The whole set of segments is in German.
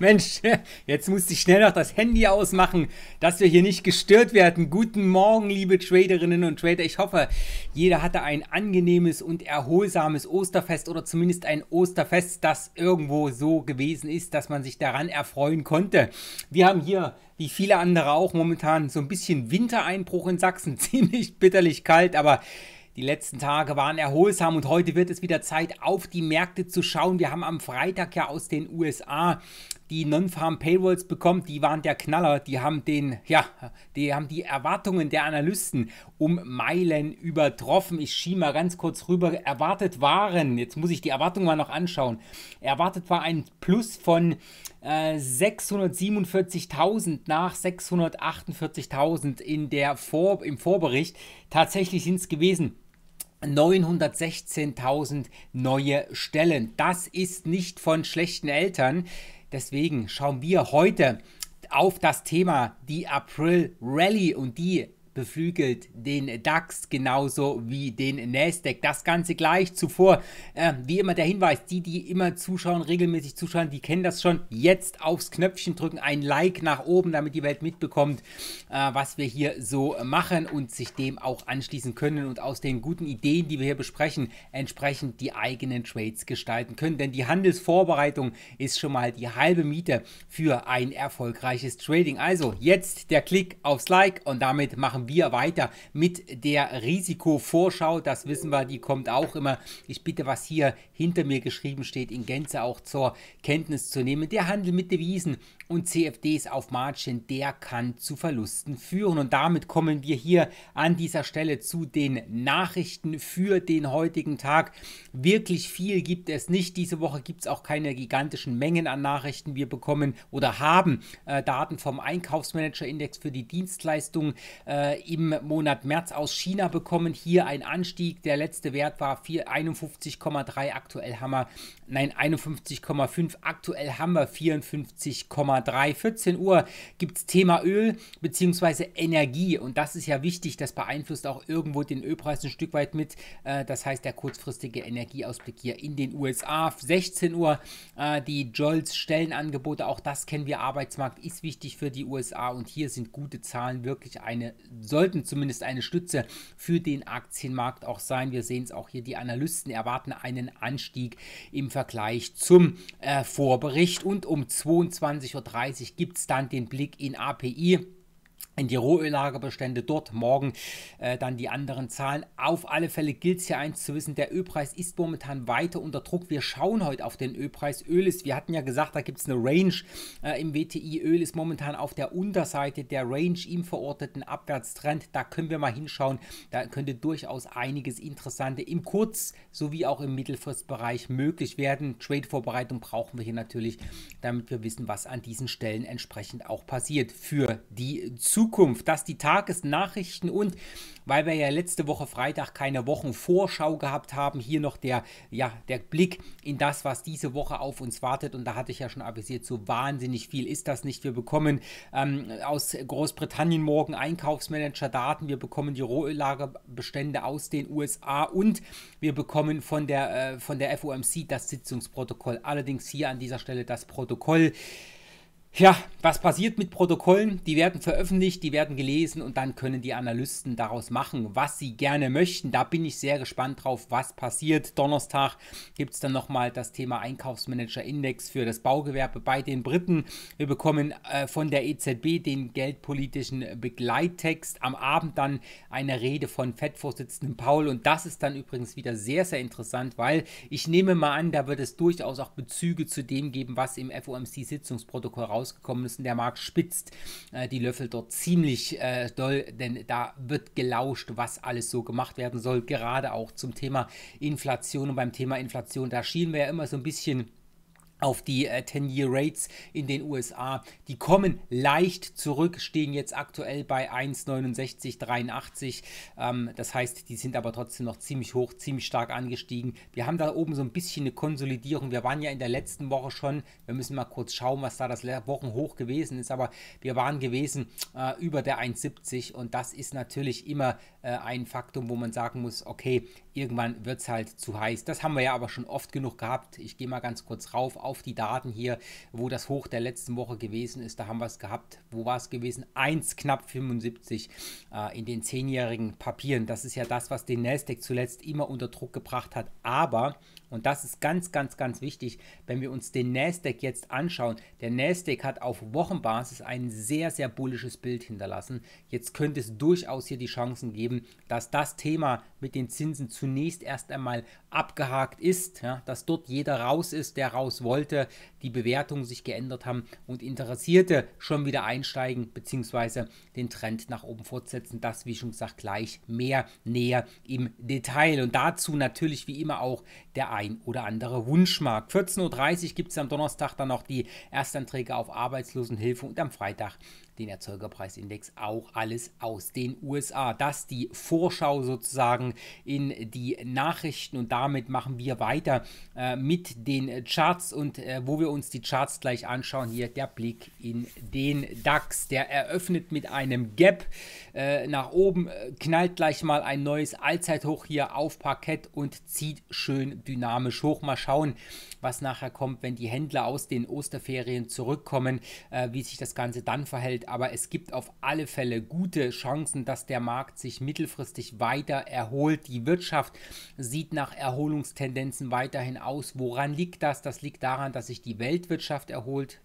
Mensch, jetzt musste ich schnell noch das Handy ausmachen, dass wir hier nicht gestört werden. Guten Morgen, liebe Traderinnen und Trader. Ich hoffe, jeder hatte ein angenehmes und erholsames Osterfest oder zumindest ein Osterfest, das irgendwo so gewesen ist, dass man sich daran erfreuen konnte. Wir haben hier wie viele andere auch momentan so ein bisschen Wintereinbruch in Sachsen. Ziemlich bitterlich kalt, aber die letzten Tage waren erholsam und heute wird es wieder Zeit, auf die Märkte zu schauen. Wir haben am Freitag ja aus den USA die Non-Farm Payrolls bekommen. Die waren der Knaller. Die haben den, ja, die haben die Erwartungen der Analysten um Meilen übertroffen. Ich schiebe mal ganz kurz rüber. Erwartet waren, jetzt muss ich die Erwartung mal noch anschauen. Erwartet war ein Plus von äh, 647.000 nach 648.000 Vor im Vorbericht. Tatsächlich sind es gewesen 916.000 neue Stellen. Das ist nicht von schlechten Eltern. Deswegen schauen wir heute auf das Thema die April Rally und die beflügelt den DAX genauso wie den Nasdaq. Das Ganze gleich zuvor. Äh, wie immer der Hinweis, die, die immer zuschauen, regelmäßig zuschauen, die kennen das schon. Jetzt aufs Knöpfchen drücken, ein Like nach oben, damit die Welt mitbekommt, äh, was wir hier so machen und sich dem auch anschließen können und aus den guten Ideen, die wir hier besprechen, entsprechend die eigenen Trades gestalten können. Denn die Handelsvorbereitung ist schon mal die halbe Miete für ein erfolgreiches Trading. Also jetzt der Klick aufs Like und damit machen machen wir weiter mit der Risikovorschau. Das wissen wir, die kommt auch immer. Ich bitte, was hier hinter mir geschrieben steht, in Gänze auch zur Kenntnis zu nehmen. Der Handel mit Devisen und CFDs auf Margin, der kann zu Verlusten führen. Und damit kommen wir hier an dieser Stelle zu den Nachrichten für den heutigen Tag. Wirklich viel gibt es nicht. Diese Woche gibt es auch keine gigantischen Mengen an Nachrichten. Wir bekommen oder haben äh, Daten vom Einkaufsmanager-Index für die Dienstleistungen. Äh, äh, im Monat März aus China bekommen. Hier ein Anstieg. Der letzte Wert war 51,3. Aktuell haben wir, nein, 51,5. Aktuell haben wir 54,3. 14 Uhr gibt es Thema Öl bzw. Energie. Und das ist ja wichtig. Das beeinflusst auch irgendwo den Ölpreis ein Stück weit mit. Äh, das heißt, der kurzfristige Energieausblick hier in den USA. 16 Uhr äh, die Jolts Stellenangebote. Auch das kennen wir. Arbeitsmarkt ist wichtig für die USA. Und hier sind gute Zahlen wirklich eine sollten zumindest eine Stütze für den Aktienmarkt auch sein. Wir sehen es auch hier, die Analysten erwarten einen Anstieg im Vergleich zum äh, Vorbericht und um 22.30 Uhr gibt es dann den Blick in API in die Rohöllagerbestände dort. Morgen äh, dann die anderen Zahlen. Auf alle Fälle gilt es hier eins zu wissen, der Ölpreis ist momentan weiter unter Druck. Wir schauen heute auf den Ölpreis. Öl ist, wir hatten ja gesagt, da gibt es eine Range äh, im WTI. Öl ist momentan auf der Unterseite der Range im verorteten Abwärtstrend. Da können wir mal hinschauen. Da könnte durchaus einiges Interessante im Kurz- sowie auch im Mittelfristbereich möglich werden. Trade-Vorbereitung brauchen wir hier natürlich, damit wir wissen, was an diesen Stellen entsprechend auch passiert für die Zukunft. Zukunft, dass die Tagesnachrichten und weil wir ja letzte Woche Freitag keine Wochenvorschau gehabt haben, hier noch der, ja, der Blick in das, was diese Woche auf uns wartet. Und da hatte ich ja schon avisiert, so wahnsinnig viel ist das nicht. Wir bekommen ähm, aus Großbritannien morgen Einkaufsmanager-Daten, wir bekommen die Rohlagerbestände aus den USA und wir bekommen von der, äh, von der FOMC das Sitzungsprotokoll. Allerdings hier an dieser Stelle das Protokoll. Ja, was passiert mit Protokollen? Die werden veröffentlicht, die werden gelesen und dann können die Analysten daraus machen, was sie gerne möchten. Da bin ich sehr gespannt drauf, was passiert. Donnerstag gibt es dann nochmal das Thema Einkaufsmanager-Index für das Baugewerbe bei den Briten. Wir bekommen äh, von der EZB den geldpolitischen Begleittext. Am Abend dann eine Rede von FED-Vorsitzenden Paul und das ist dann übrigens wieder sehr, sehr interessant, weil ich nehme mal an, da wird es durchaus auch Bezüge zu dem geben, was im FOMC-Sitzungsprotokoll rauskommt rausgekommen ist. Und der Markt spitzt äh, die Löffel dort ziemlich äh, doll, denn da wird gelauscht, was alles so gemacht werden soll. Gerade auch zum Thema Inflation. Und beim Thema Inflation, da schienen wir ja immer so ein bisschen auf die 10-Year-Rates äh, in den USA. Die kommen leicht zurück, stehen jetzt aktuell bei 1,6983. Ähm, das heißt, die sind aber trotzdem noch ziemlich hoch, ziemlich stark angestiegen. Wir haben da oben so ein bisschen eine Konsolidierung. Wir waren ja in der letzten Woche schon, wir müssen mal kurz schauen, was da das Wochenhoch gewesen ist, aber wir waren gewesen äh, über der 1,70 und das ist natürlich immer äh, ein Faktum, wo man sagen muss, okay, irgendwann wird es halt zu heiß. Das haben wir ja aber schon oft genug gehabt. Ich gehe mal ganz kurz rauf auf die Daten hier, wo das Hoch der letzten Woche gewesen ist. Da haben wir es gehabt. Wo war es gewesen? 1 knapp 75 äh, in den 10-jährigen Papieren. Das ist ja das, was den Nasdaq zuletzt immer unter Druck gebracht hat. Aber und das ist ganz, ganz, ganz wichtig, wenn wir uns den Nasdaq jetzt anschauen. Der Nasdaq hat auf Wochenbasis ein sehr, sehr bullisches Bild hinterlassen. Jetzt könnte es durchaus hier die Chancen geben, dass das Thema mit den Zinsen zunächst erst einmal abgehakt ist, ja, dass dort jeder raus ist, der raus wollte sollte die Bewertung sich geändert haben und Interessierte schon wieder einsteigen bzw. den Trend nach oben fortsetzen. Das, wie schon gesagt, gleich mehr näher im Detail. Und dazu natürlich wie immer auch der ein oder andere Wunschmarkt. 14.30 Uhr gibt es am Donnerstag dann noch die Erstanträge auf Arbeitslosenhilfe und am Freitag den Erzeugerpreisindex, auch alles aus den USA. Das die Vorschau sozusagen in die Nachrichten und damit machen wir weiter äh, mit den Charts und äh, wo wir uns die Charts gleich anschauen, hier der Blick in den DAX, der eröffnet mit einem Gap äh, nach oben, äh, knallt gleich mal ein neues Allzeithoch hier auf Parkett und zieht schön dynamisch hoch. Mal schauen, was nachher kommt, wenn die Händler aus den Osterferien zurückkommen, äh, wie sich das Ganze dann verhält aber es gibt auf alle Fälle gute Chancen, dass der Markt sich mittelfristig weiter erholt. Die Wirtschaft sieht nach Erholungstendenzen weiterhin aus. Woran liegt das? Das liegt daran, dass sich die Weltwirtschaft erholt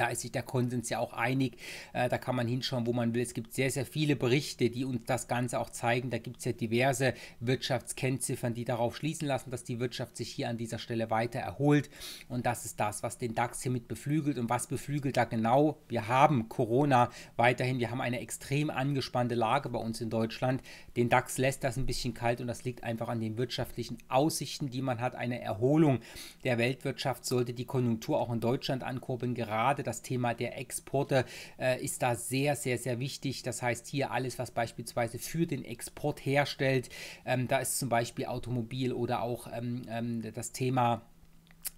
da ist sich der Konsens ja auch einig. Äh, da kann man hinschauen, wo man will. Es gibt sehr, sehr viele Berichte, die uns das Ganze auch zeigen. Da gibt es ja diverse Wirtschaftskennziffern, die darauf schließen lassen, dass die Wirtschaft sich hier an dieser Stelle weiter erholt. Und das ist das, was den DAX hiermit beflügelt. Und was beflügelt da genau? Wir haben Corona weiterhin. Wir haben eine extrem angespannte Lage bei uns in Deutschland. Den DAX lässt das ein bisschen kalt und das liegt einfach an den wirtschaftlichen Aussichten, die man hat. Eine Erholung der Weltwirtschaft sollte die Konjunktur auch in Deutschland ankurbeln. Gerade das das Thema der Exporte äh, ist da sehr, sehr, sehr wichtig. Das heißt hier alles, was beispielsweise für den Export herstellt, ähm, da ist zum Beispiel Automobil oder auch ähm, ähm das Thema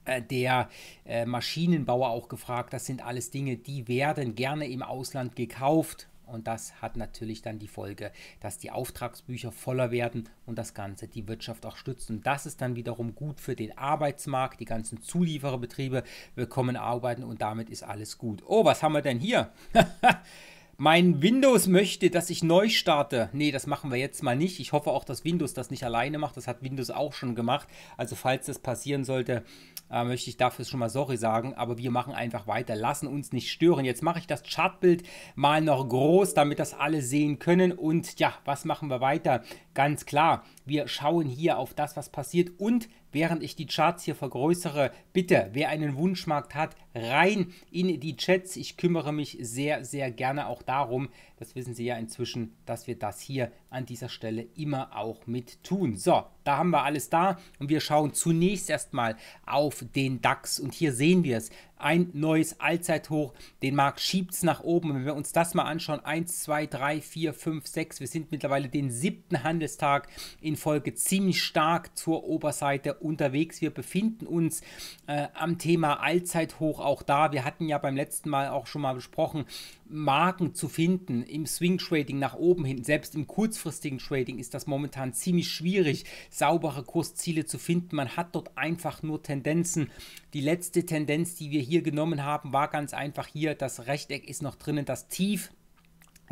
äh, der äh, Maschinenbauer auch gefragt. Das sind alles Dinge, die werden gerne im Ausland gekauft und das hat natürlich dann die Folge, dass die Auftragsbücher voller werden und das Ganze die Wirtschaft auch stützt. Und das ist dann wiederum gut für den Arbeitsmarkt. Die ganzen Zuliefererbetriebe bekommen Arbeiten und damit ist alles gut. Oh, was haben wir denn hier? mein Windows möchte, dass ich neu starte. Nee, das machen wir jetzt mal nicht. Ich hoffe auch, dass Windows das nicht alleine macht. Das hat Windows auch schon gemacht. Also falls das passieren sollte, äh, möchte ich dafür schon mal sorry sagen, aber wir machen einfach weiter, lassen uns nicht stören. Jetzt mache ich das Chartbild mal noch groß, damit das alle sehen können und ja, was machen wir weiter? Ganz klar, wir schauen hier auf das, was passiert und während ich die Charts hier vergrößere, bitte, wer einen Wunschmarkt hat, rein in die Chats. Ich kümmere mich sehr, sehr gerne auch darum, das wissen Sie ja inzwischen, dass wir das hier an dieser Stelle immer auch mit tun. So, da haben wir alles da und wir schauen zunächst erstmal auf den DAX und hier sehen wir es ein neues Allzeithoch. Den Markt schiebt es nach oben. wenn wir uns das mal anschauen, 1, 2, 3, 4, 5, 6, wir sind mittlerweile den siebten Handelstag in Folge ziemlich stark zur Oberseite unterwegs. Wir befinden uns äh, am Thema Allzeithoch auch da. Wir hatten ja beim letzten Mal auch schon mal besprochen, Marken zu finden im Swing Trading nach oben hin. Selbst im kurzfristigen Trading ist das momentan ziemlich schwierig, saubere Kursziele zu finden. Man hat dort einfach nur Tendenzen. Die letzte Tendenz, die wir hier genommen haben, war ganz einfach hier. Das Rechteck ist noch drinnen, das Tief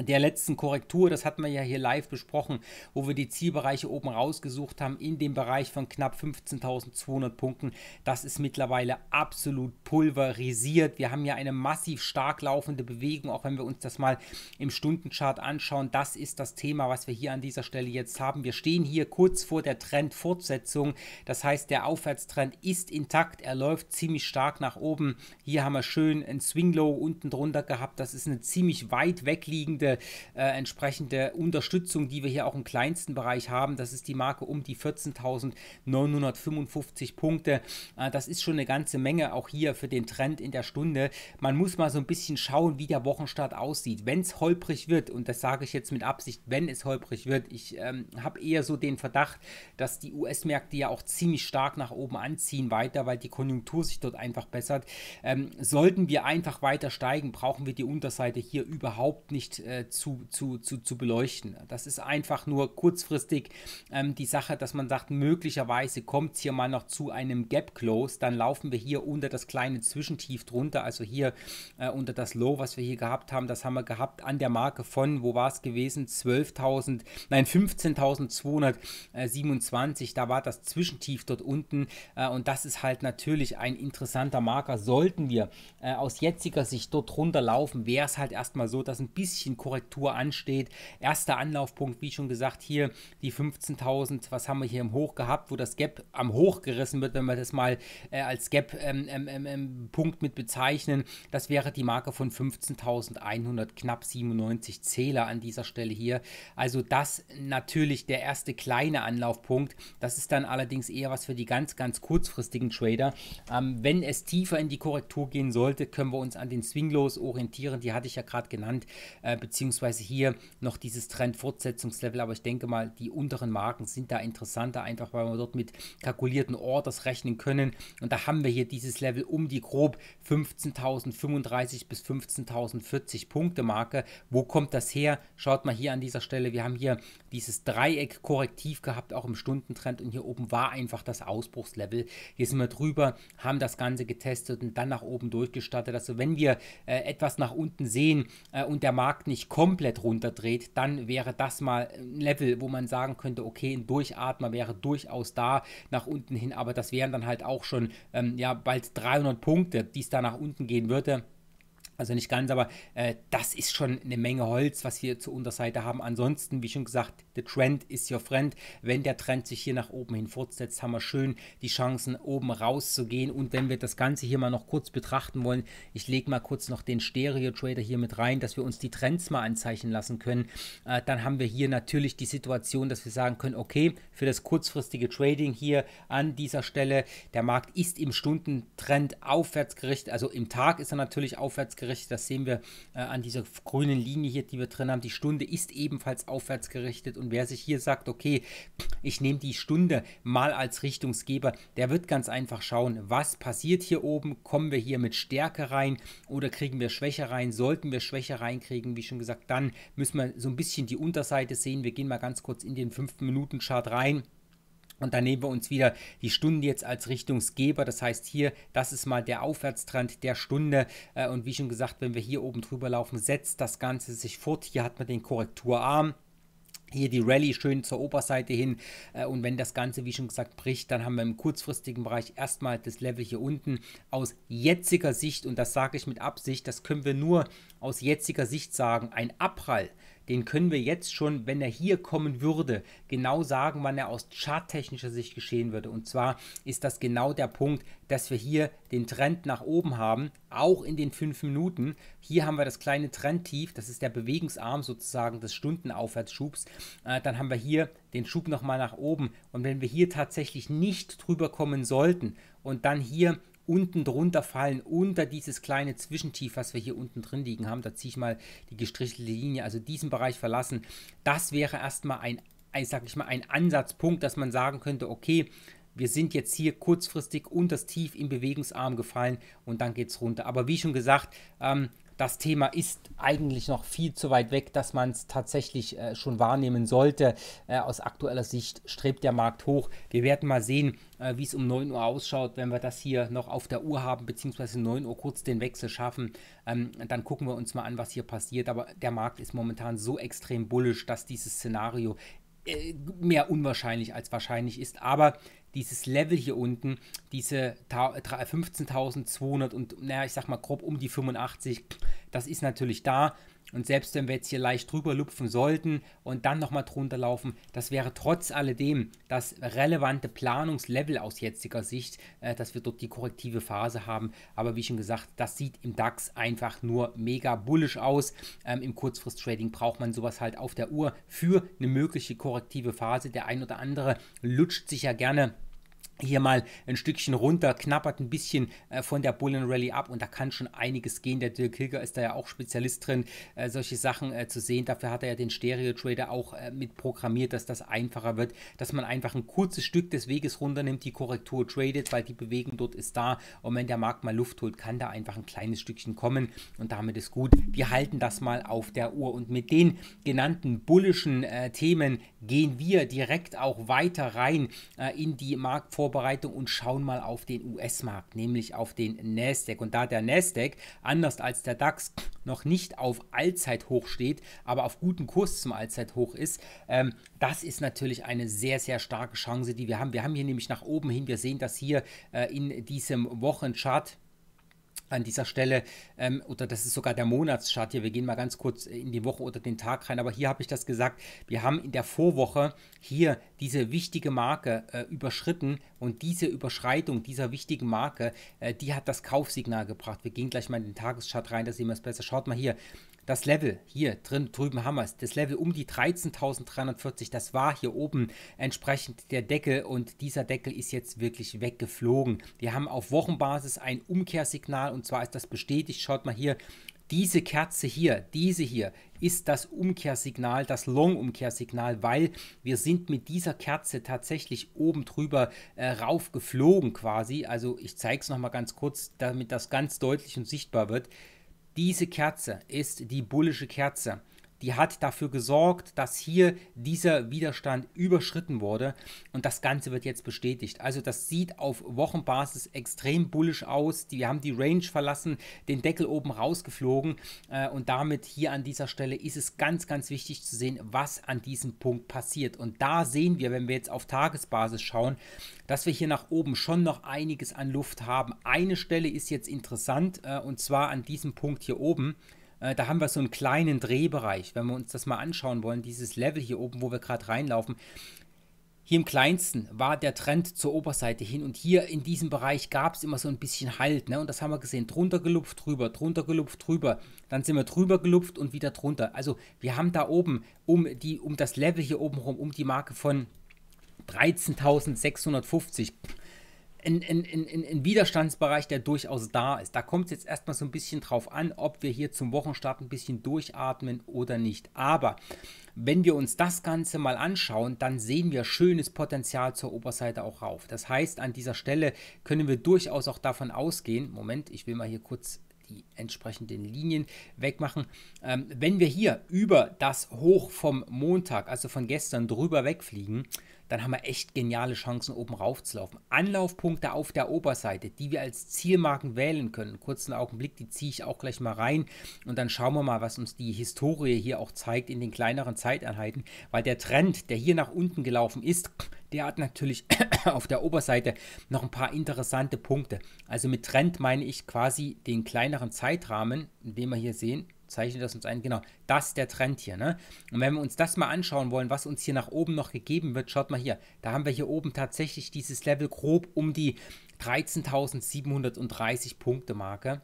der letzten Korrektur, das hatten wir ja hier live besprochen, wo wir die Zielbereiche oben rausgesucht haben, in dem Bereich von knapp 15.200 Punkten. Das ist mittlerweile absolut pulverisiert. Wir haben ja eine massiv stark laufende Bewegung, auch wenn wir uns das mal im Stundenchart anschauen. Das ist das Thema, was wir hier an dieser Stelle jetzt haben. Wir stehen hier kurz vor der Trendfortsetzung. Das heißt, der Aufwärtstrend ist intakt. Er läuft ziemlich stark nach oben. Hier haben wir schön ein Swing Low unten drunter gehabt. Das ist eine ziemlich weit wegliegende jede äh, entsprechende Unterstützung, die wir hier auch im kleinsten Bereich haben. Das ist die Marke um die 14.955 Punkte. Äh, das ist schon eine ganze Menge auch hier für den Trend in der Stunde. Man muss mal so ein bisschen schauen, wie der Wochenstart aussieht. Wenn es holprig wird, und das sage ich jetzt mit Absicht, wenn es holprig wird, ich ähm, habe eher so den Verdacht, dass die US-Märkte ja auch ziemlich stark nach oben anziehen weiter, weil die Konjunktur sich dort einfach bessert. Ähm, sollten wir einfach weiter steigen, brauchen wir die Unterseite hier überhaupt nicht äh, äh, zu, zu, zu, zu beleuchten. Das ist einfach nur kurzfristig ähm, die Sache, dass man sagt, möglicherweise kommt es hier mal noch zu einem Gap Close, dann laufen wir hier unter das kleine Zwischentief drunter, also hier äh, unter das Low, was wir hier gehabt haben, das haben wir gehabt an der Marke von, wo war es gewesen, 12.000, nein 15.227, da war das Zwischentief dort unten äh, und das ist halt natürlich ein interessanter Marker. Sollten wir äh, aus jetziger Sicht dort runterlaufen, wäre es halt erstmal so, dass ein bisschen Korrektur Korrektur ansteht. Erster Anlaufpunkt, wie schon gesagt, hier die 15.000, was haben wir hier im Hoch gehabt, wo das Gap am Hoch gerissen wird, wenn wir das mal äh, als Gap-Punkt ähm, ähm, ähm, ähm mit bezeichnen. Das wäre die Marke von 15.100, knapp 97 Zähler an dieser Stelle hier. Also das natürlich der erste kleine Anlaufpunkt. Das ist dann allerdings eher was für die ganz, ganz kurzfristigen Trader. Ähm, wenn es tiefer in die Korrektur gehen sollte, können wir uns an den Swinglos orientieren. Die hatte ich ja gerade genannt, äh, beziehungsweise hier noch dieses Trend-Fortsetzungslevel, aber ich denke mal, die unteren Marken sind da interessanter, einfach weil wir dort mit kalkulierten Orders rechnen können und da haben wir hier dieses Level um die grob 15.035 bis 15.040 Punkte Marke. Wo kommt das her? Schaut mal hier an dieser Stelle, wir haben hier dieses Dreieck korrektiv gehabt, auch im Stundentrend. Und hier oben war einfach das Ausbruchslevel. Hier sind wir drüber, haben das Ganze getestet und dann nach oben durchgestartet. Also wenn wir äh, etwas nach unten sehen äh, und der Markt nicht komplett runterdreht, dann wäre das mal ein Level, wo man sagen könnte, okay, ein Durchatmer wäre durchaus da nach unten hin. Aber das wären dann halt auch schon ähm, ja, bald 300 Punkte, die es da nach unten gehen würde. Also nicht ganz, aber äh, das ist schon eine Menge Holz, was wir zur Unterseite haben. Ansonsten, wie schon gesagt, the trend is your friend. Wenn der Trend sich hier nach oben hin fortsetzt, haben wir schön die Chancen, oben rauszugehen. Und wenn wir das Ganze hier mal noch kurz betrachten wollen, ich lege mal kurz noch den Stereo-Trader hier mit rein, dass wir uns die Trends mal anzeichnen lassen können. Äh, dann haben wir hier natürlich die Situation, dass wir sagen können, okay, für das kurzfristige Trading hier an dieser Stelle, der Markt ist im Stundentrend aufwärts gerichtet. Also im Tag ist er natürlich aufwärts gerichtet aufwärtsgerichtet. Das sehen wir äh, an dieser grünen Linie hier, die wir drin haben. Die Stunde ist ebenfalls aufwärtsgerichtet. Und wer sich hier sagt, okay, ich nehme die Stunde mal als Richtungsgeber, der wird ganz einfach schauen, was passiert hier oben. Kommen wir hier mit Stärke rein oder kriegen wir Schwäche rein? Sollten wir Schwäche reinkriegen, wie schon gesagt, dann müssen wir so ein bisschen die Unterseite sehen. Wir gehen mal ganz kurz in den 5-Minuten-Chart rein. Und dann nehmen wir uns wieder die Stunde jetzt als Richtungsgeber. Das heißt hier, das ist mal der Aufwärtstrend der Stunde. Äh, und wie schon gesagt, wenn wir hier oben drüber laufen, setzt das Ganze sich fort. Hier hat man den Korrekturarm. Hier die Rallye schön zur Oberseite hin. Äh, und wenn das Ganze, wie schon gesagt, bricht, dann haben wir im kurzfristigen Bereich erstmal das Level hier unten aus jetziger Sicht. Und das sage ich mit Absicht, das können wir nur aus jetziger Sicht sagen. Ein Abprall den können wir jetzt schon, wenn er hier kommen würde, genau sagen, wann er aus charttechnischer Sicht geschehen würde. Und zwar ist das genau der Punkt, dass wir hier den Trend nach oben haben, auch in den 5 Minuten. Hier haben wir das kleine Trendtief, das ist der Bewegungsarm sozusagen des Stundenaufwärtsschubs. Äh, dann haben wir hier den Schub nochmal nach oben. Und wenn wir hier tatsächlich nicht drüber kommen sollten und dann hier unten drunter fallen, unter dieses kleine Zwischentief, was wir hier unten drin liegen haben. Da ziehe ich mal die gestrichelte Linie, also diesen Bereich verlassen. Das wäre erstmal ein, ein sag ich mal, ein Ansatzpunkt, dass man sagen könnte, okay, wir sind jetzt hier kurzfristig unter das Tief im Bewegungsarm gefallen und dann geht es runter. Aber wie schon gesagt, ähm, das Thema ist eigentlich noch viel zu weit weg, dass man es tatsächlich äh, schon wahrnehmen sollte. Äh, aus aktueller Sicht strebt der Markt hoch. Wir werden mal sehen, äh, wie es um 9 Uhr ausschaut. Wenn wir das hier noch auf der Uhr haben, beziehungsweise 9 Uhr kurz den Wechsel schaffen, ähm, dann gucken wir uns mal an, was hier passiert. Aber der Markt ist momentan so extrem bullisch, dass dieses Szenario äh, mehr unwahrscheinlich als wahrscheinlich ist. Aber dieses Level hier unten, diese 15.200 und, naja, ich sag mal grob um die 85, das ist natürlich da. Und selbst wenn wir jetzt hier leicht drüber lupfen sollten und dann nochmal drunter laufen, das wäre trotz alledem das relevante Planungslevel aus jetziger Sicht, äh, dass wir dort die korrektive Phase haben. Aber wie schon gesagt, das sieht im DAX einfach nur mega bullisch aus. Ähm, Im Kurzfrist-Trading braucht man sowas halt auf der Uhr für eine mögliche korrektive Phase. Der ein oder andere lutscht sich ja gerne hier mal ein Stückchen runter, knappert ein bisschen äh, von der Bullen Rally ab und da kann schon einiges gehen. Der Dirk Hilger ist da ja auch Spezialist drin, äh, solche Sachen äh, zu sehen. Dafür hat er ja den Stereo Trader auch äh, mit programmiert, dass das einfacher wird, dass man einfach ein kurzes Stück des Weges runter nimmt, die Korrektur tradet, weil die Bewegung dort ist da und wenn der Markt mal Luft holt, kann da einfach ein kleines Stückchen kommen und damit ist gut. Wir halten das mal auf der Uhr und mit den genannten bullischen äh, Themen gehen wir direkt auch weiter rein äh, in die Marktvorbereitung Vorbereitung und schauen mal auf den US-Markt, nämlich auf den Nasdaq. Und da der Nasdaq, anders als der DAX, noch nicht auf Allzeithoch steht, aber auf guten Kurs zum Allzeithoch ist, ähm, das ist natürlich eine sehr, sehr starke Chance, die wir haben. Wir haben hier nämlich nach oben hin, wir sehen das hier äh, in diesem Wochenchart an dieser Stelle, ähm, oder das ist sogar der Monatschart hier, wir gehen mal ganz kurz in die Woche oder den Tag rein, aber hier habe ich das gesagt, wir haben in der Vorwoche hier diese wichtige Marke äh, überschritten und diese Überschreitung dieser wichtigen Marke, äh, die hat das Kaufsignal gebracht. Wir gehen gleich mal in den Tageschart rein, da sehen wir es besser. Schaut mal hier, das Level hier drin, drüben haben wir es, das Level um die 13.340, das war hier oben entsprechend der Deckel und dieser Deckel ist jetzt wirklich weggeflogen. Wir haben auf Wochenbasis ein Umkehrsignal und zwar ist das bestätigt, schaut mal hier, diese Kerze hier, diese hier, ist das Umkehrsignal, das Long-Umkehrsignal, weil wir sind mit dieser Kerze tatsächlich oben drüber äh, raufgeflogen quasi. Also ich zeige es nochmal ganz kurz, damit das ganz deutlich und sichtbar wird. Diese Kerze ist die bullische Kerze die hat dafür gesorgt, dass hier dieser Widerstand überschritten wurde und das Ganze wird jetzt bestätigt. Also das sieht auf Wochenbasis extrem bullisch aus. Wir haben die Range verlassen, den Deckel oben rausgeflogen äh, und damit hier an dieser Stelle ist es ganz, ganz wichtig zu sehen, was an diesem Punkt passiert. Und da sehen wir, wenn wir jetzt auf Tagesbasis schauen, dass wir hier nach oben schon noch einiges an Luft haben. Eine Stelle ist jetzt interessant äh, und zwar an diesem Punkt hier oben. Äh, da haben wir so einen kleinen Drehbereich. Wenn wir uns das mal anschauen wollen, dieses Level hier oben, wo wir gerade reinlaufen, hier im kleinsten war der Trend zur Oberseite hin und hier in diesem Bereich gab es immer so ein bisschen Halt. Ne? Und das haben wir gesehen. Drunter gelupft, drüber, drunter gelupft, drüber. Dann sind wir drüber gelupft und wieder drunter. Also wir haben da oben, um, die, um das Level hier oben rum, um die Marke von 13.650 ein, ein, ein, ein Widerstandsbereich, der durchaus da ist. Da kommt es jetzt erstmal so ein bisschen drauf an, ob wir hier zum Wochenstart ein bisschen durchatmen oder nicht. Aber wenn wir uns das Ganze mal anschauen, dann sehen wir schönes Potenzial zur Oberseite auch rauf. Das heißt, an dieser Stelle können wir durchaus auch davon ausgehen, Moment, ich will mal hier kurz die entsprechenden Linien wegmachen. Ähm, wenn wir hier über das Hoch vom Montag, also von gestern, drüber wegfliegen, dann haben wir echt geniale Chancen, oben rauf zu laufen. Anlaufpunkte auf der Oberseite, die wir als Zielmarken wählen können. Kurzen Augenblick, die ziehe ich auch gleich mal rein und dann schauen wir mal, was uns die Historie hier auch zeigt in den kleineren Zeiteinheiten, weil der Trend, der hier nach unten gelaufen ist, der hat natürlich auf der Oberseite noch ein paar interessante Punkte. Also mit Trend meine ich quasi den kleineren Zeitrahmen, den wir hier sehen, zeichnet das uns ein? Genau, das ist der Trend hier. Ne? Und wenn wir uns das mal anschauen wollen, was uns hier nach oben noch gegeben wird, schaut mal hier. Da haben wir hier oben tatsächlich dieses Level grob um die 13.730 Punkte Marke.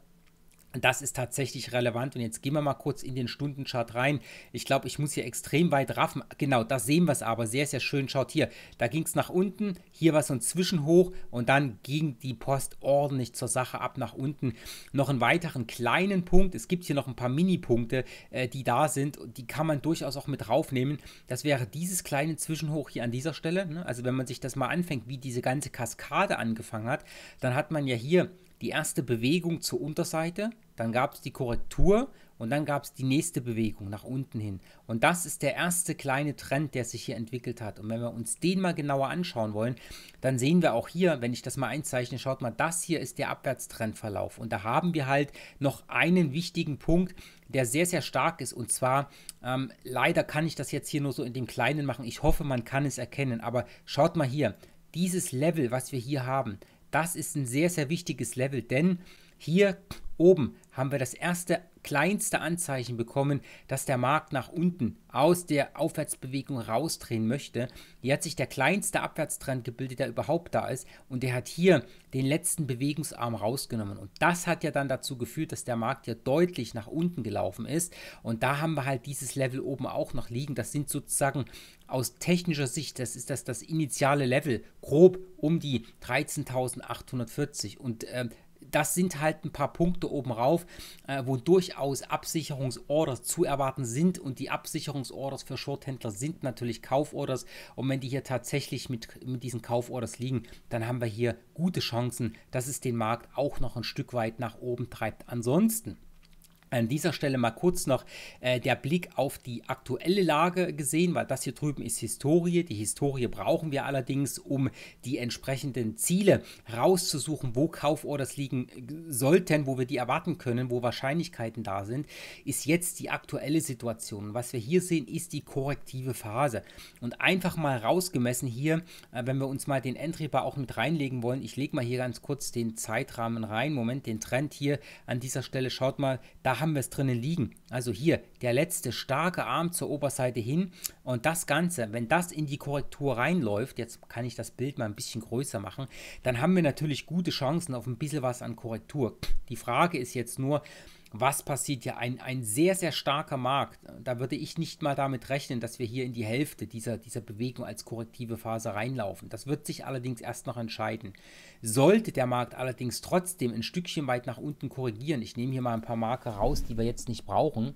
Das ist tatsächlich relevant. Und jetzt gehen wir mal kurz in den Stundenchart rein. Ich glaube, ich muss hier extrem weit raffen. Genau, da sehen wir es aber sehr, sehr schön. Schaut hier, da ging es nach unten, hier war so ein Zwischenhoch und dann ging die Post ordentlich zur Sache ab nach unten. Noch einen weiteren kleinen Punkt. Es gibt hier noch ein paar Mini-Punkte, äh, die da sind. Und Die kann man durchaus auch mit raufnehmen. Das wäre dieses kleine Zwischenhoch hier an dieser Stelle. Ne? Also wenn man sich das mal anfängt, wie diese ganze Kaskade angefangen hat, dann hat man ja hier die erste Bewegung zur Unterseite dann gab es die Korrektur und dann gab es die nächste Bewegung nach unten hin. Und das ist der erste kleine Trend, der sich hier entwickelt hat. Und wenn wir uns den mal genauer anschauen wollen, dann sehen wir auch hier, wenn ich das mal einzeichne, schaut mal, das hier ist der Abwärtstrendverlauf. Und da haben wir halt noch einen wichtigen Punkt, der sehr, sehr stark ist. Und zwar, ähm, leider kann ich das jetzt hier nur so in dem Kleinen machen. Ich hoffe, man kann es erkennen. Aber schaut mal hier, dieses Level, was wir hier haben, das ist ein sehr, sehr wichtiges Level, denn hier oben haben wir das erste kleinste Anzeichen bekommen, dass der Markt nach unten aus der Aufwärtsbewegung rausdrehen möchte. Hier hat sich der kleinste Abwärtstrend gebildet, der überhaupt da ist. Und der hat hier den letzten Bewegungsarm rausgenommen. Und das hat ja dann dazu geführt, dass der Markt hier deutlich nach unten gelaufen ist. Und da haben wir halt dieses Level oben auch noch liegen. Das sind sozusagen aus technischer Sicht, das ist das, das initiale Level, grob um die 13.840. Und äh, das sind halt ein paar Punkte obenrauf, äh, wo durchaus Absicherungsorders zu erwarten sind und die Absicherungsorders für Shorthändler sind natürlich Kauforders und wenn die hier tatsächlich mit, mit diesen Kauforders liegen, dann haben wir hier gute Chancen, dass es den Markt auch noch ein Stück weit nach oben treibt. Ansonsten an dieser Stelle mal kurz noch äh, der Blick auf die aktuelle Lage gesehen, weil das hier drüben ist Historie. Die Historie brauchen wir allerdings, um die entsprechenden Ziele rauszusuchen, wo Kauforders liegen äh, sollten, wo wir die erwarten können, wo Wahrscheinlichkeiten da sind, ist jetzt die aktuelle Situation. Was wir hier sehen, ist die korrektive Phase. Und einfach mal rausgemessen hier, äh, wenn wir uns mal den Entry Bar auch mit reinlegen wollen, ich lege mal hier ganz kurz den Zeitrahmen rein. Moment, den Trend hier an dieser Stelle, schaut mal, da haben wir es drinnen liegen. Also hier der letzte starke Arm zur Oberseite hin und das Ganze, wenn das in die Korrektur reinläuft, jetzt kann ich das Bild mal ein bisschen größer machen, dann haben wir natürlich gute Chancen auf ein bisschen was an Korrektur. Die Frage ist jetzt nur, was passiert hier? Ein, ein sehr, sehr starker Markt. Da würde ich nicht mal damit rechnen, dass wir hier in die Hälfte dieser, dieser Bewegung als korrektive Phase reinlaufen. Das wird sich allerdings erst noch entscheiden. Sollte der Markt allerdings trotzdem ein Stückchen weit nach unten korrigieren, ich nehme hier mal ein paar Marker raus, die wir jetzt nicht brauchen,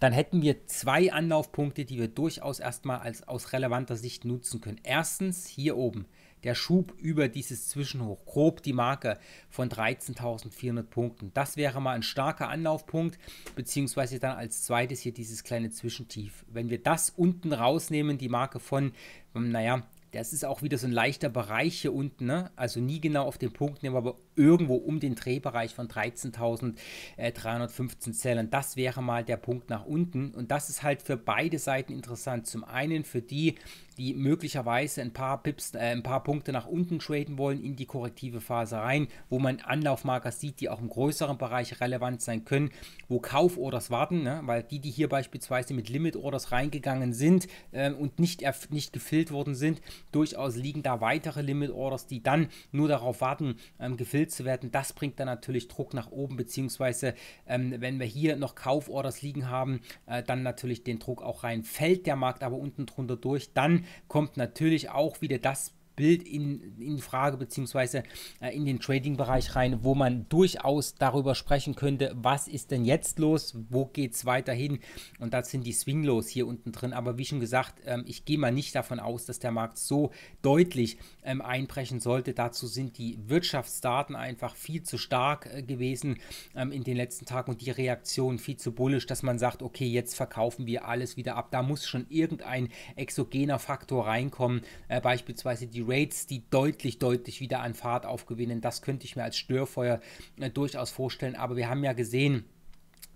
dann hätten wir zwei Anlaufpunkte, die wir durchaus erstmal als, aus relevanter Sicht nutzen können. Erstens hier oben der Schub über dieses Zwischenhoch, grob die Marke von 13.400 Punkten. Das wäre mal ein starker Anlaufpunkt, beziehungsweise dann als zweites hier dieses kleine Zwischentief. Wenn wir das unten rausnehmen, die Marke von, naja, das ist auch wieder so ein leichter Bereich hier unten, ne? also nie genau auf den Punkt nehmen, aber irgendwo um den Drehbereich von 13.315 äh, Zellen. Das wäre mal der Punkt nach unten. Und das ist halt für beide Seiten interessant. Zum einen für die, die möglicherweise ein paar Pips, äh, ein paar Punkte nach unten traden wollen in die korrektive Phase rein, wo man Anlaufmarker sieht, die auch im größeren Bereich relevant sein können, wo Kauforders warten, ne? weil die, die hier beispielsweise mit Limit-Orders reingegangen sind äh, und nicht, nicht gefüllt worden sind, durchaus liegen da weitere Limit-Orders, die dann nur darauf warten, ähm, gefüllt erfüllt zu werden. Das bringt dann natürlich Druck nach oben, beziehungsweise ähm, wenn wir hier noch Kauforders liegen haben, äh, dann natürlich den Druck auch rein. Fällt der Markt aber unten drunter durch, dann kommt natürlich auch wieder das Bild in, in Frage beziehungsweise äh, in den Trading-Bereich rein, wo man durchaus darüber sprechen könnte, was ist denn jetzt los, wo geht es weiterhin und das sind die swing Swinglos hier unten drin. Aber wie schon gesagt, ähm, ich gehe mal nicht davon aus, dass der Markt so deutlich ähm, einbrechen sollte. Dazu sind die Wirtschaftsdaten einfach viel zu stark äh, gewesen ähm, in den letzten Tagen und die Reaktion viel zu bullisch, dass man sagt, okay, jetzt verkaufen wir alles wieder ab. Da muss schon irgendein exogener Faktor reinkommen, äh, beispielsweise die die Raids, die deutlich, deutlich wieder an Fahrt aufgewinnen. Das könnte ich mir als Störfeuer äh, durchaus vorstellen. Aber wir haben ja gesehen,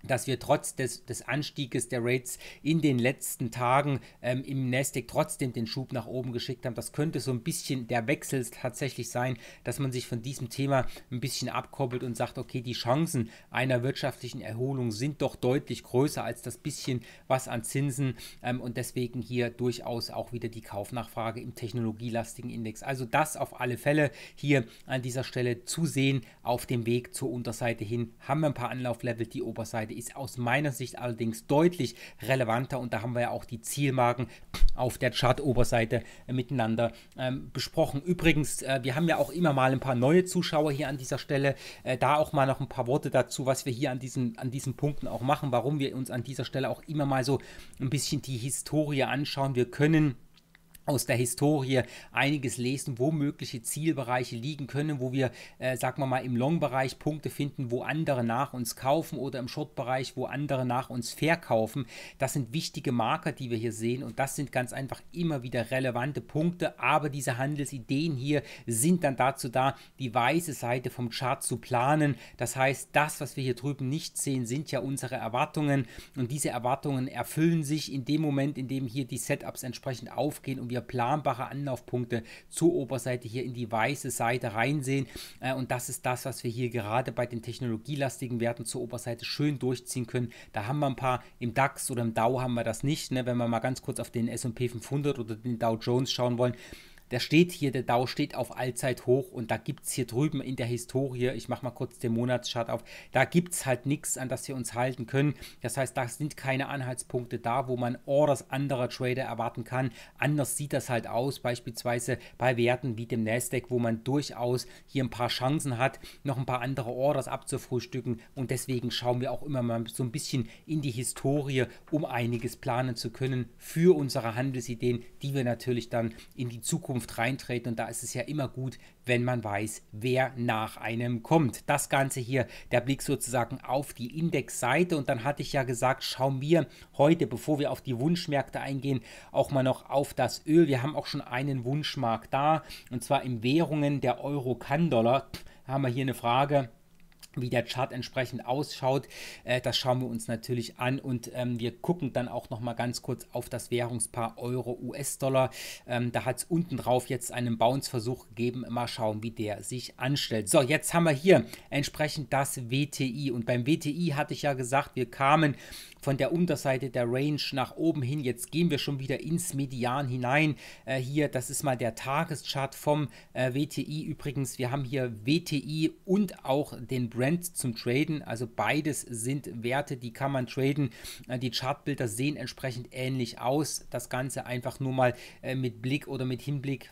dass wir trotz des, des Anstieges der Rates in den letzten Tagen ähm, im Nasdaq trotzdem den Schub nach oben geschickt haben. Das könnte so ein bisschen der Wechsel tatsächlich sein, dass man sich von diesem Thema ein bisschen abkoppelt und sagt, okay, die Chancen einer wirtschaftlichen Erholung sind doch deutlich größer als das bisschen was an Zinsen ähm, und deswegen hier durchaus auch wieder die Kaufnachfrage im technologielastigen Index. Also das auf alle Fälle hier an dieser Stelle zu sehen auf dem Weg zur Unterseite hin haben wir ein paar Anlauflevel, die Oberseite ist aus meiner Sicht allerdings deutlich relevanter und da haben wir ja auch die Zielmarken auf der Chart-Oberseite miteinander ähm, besprochen. Übrigens, äh, wir haben ja auch immer mal ein paar neue Zuschauer hier an dieser Stelle. Äh, da auch mal noch ein paar Worte dazu, was wir hier an diesen, an diesen Punkten auch machen, warum wir uns an dieser Stelle auch immer mal so ein bisschen die Historie anschauen. Wir können aus der Historie einiges lesen, wo mögliche Zielbereiche liegen können, wo wir, äh, sagen wir mal, im Long-Bereich Punkte finden, wo andere nach uns kaufen oder im Short-Bereich, wo andere nach uns verkaufen. Das sind wichtige Marker, die wir hier sehen und das sind ganz einfach immer wieder relevante Punkte, aber diese Handelsideen hier sind dann dazu da, die weiße Seite vom Chart zu planen. Das heißt, das, was wir hier drüben nicht sehen, sind ja unsere Erwartungen und diese Erwartungen erfüllen sich in dem Moment, in dem hier die Setups entsprechend aufgehen und wir hier planbare Anlaufpunkte zur Oberseite hier in die weiße Seite reinsehen. Äh, und das ist das, was wir hier gerade bei den technologielastigen Werten zur Oberseite schön durchziehen können. Da haben wir ein paar, im DAX oder im DAO haben wir das nicht. Ne? Wenn wir mal ganz kurz auf den S&P 500 oder den Dow Jones schauen wollen, der steht hier, der DAO steht auf Allzeit hoch und da gibt es hier drüben in der Historie, ich mache mal kurz den Monatschart auf, da gibt es halt nichts, an das wir uns halten können. Das heißt, da sind keine Anhaltspunkte da, wo man Orders anderer Trader erwarten kann. Anders sieht das halt aus, beispielsweise bei Werten wie dem Nasdaq, wo man durchaus hier ein paar Chancen hat, noch ein paar andere Orders abzufrühstücken und deswegen schauen wir auch immer mal so ein bisschen in die Historie, um einiges planen zu können für unsere Handelsideen, die wir natürlich dann in die Zukunft Zukunft reintreten. Und da ist es ja immer gut, wenn man weiß, wer nach einem kommt. Das Ganze hier, der Blick sozusagen auf die Indexseite. Und dann hatte ich ja gesagt, schauen wir heute, bevor wir auf die Wunschmärkte eingehen, auch mal noch auf das Öl. Wir haben auch schon einen Wunschmarkt da, und zwar in Währungen der Euro-Kann-Dollar. Haben wir hier eine Frage wie der Chart entsprechend ausschaut, äh, das schauen wir uns natürlich an und ähm, wir gucken dann auch noch mal ganz kurz auf das Währungspaar Euro-US-Dollar. Ähm, da hat es unten drauf jetzt einen Bounce-Versuch gegeben. Mal schauen, wie der sich anstellt. So, jetzt haben wir hier entsprechend das WTI und beim WTI hatte ich ja gesagt, wir kamen von der Unterseite der Range nach oben hin. Jetzt gehen wir schon wieder ins Median hinein. Äh, hier, das ist mal der Tageschart vom äh, WTI übrigens. Wir haben hier WTI und auch den Brent zum Traden. Also beides sind Werte, die kann man traden. Äh, die Chartbilder sehen entsprechend ähnlich aus. Das Ganze einfach nur mal äh, mit Blick oder mit Hinblick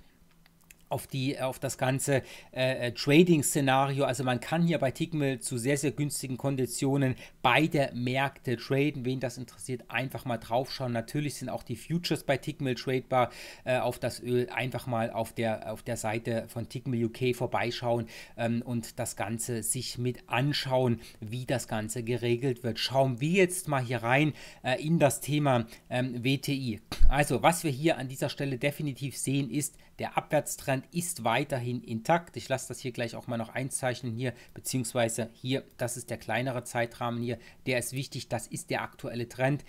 auf, die, auf das ganze äh, äh, Trading-Szenario. Also man kann hier bei Tickmill zu sehr, sehr günstigen Konditionen beide Märkte traden. Wen das interessiert, einfach mal draufschauen. Natürlich sind auch die Futures bei Tickmill tradebar äh, auf das Öl. Einfach mal auf der, auf der Seite von Tickmill UK vorbeischauen ähm, und das Ganze sich mit anschauen, wie das Ganze geregelt wird. Schauen wir jetzt mal hier rein äh, in das Thema ähm, WTI. Also was wir hier an dieser Stelle definitiv sehen, ist der Abwärtstrend ist weiterhin intakt. Ich lasse das hier gleich auch mal noch einzeichnen hier, beziehungsweise hier, das ist der kleinere Zeitrahmen hier, der ist wichtig, das ist der aktuelle Trend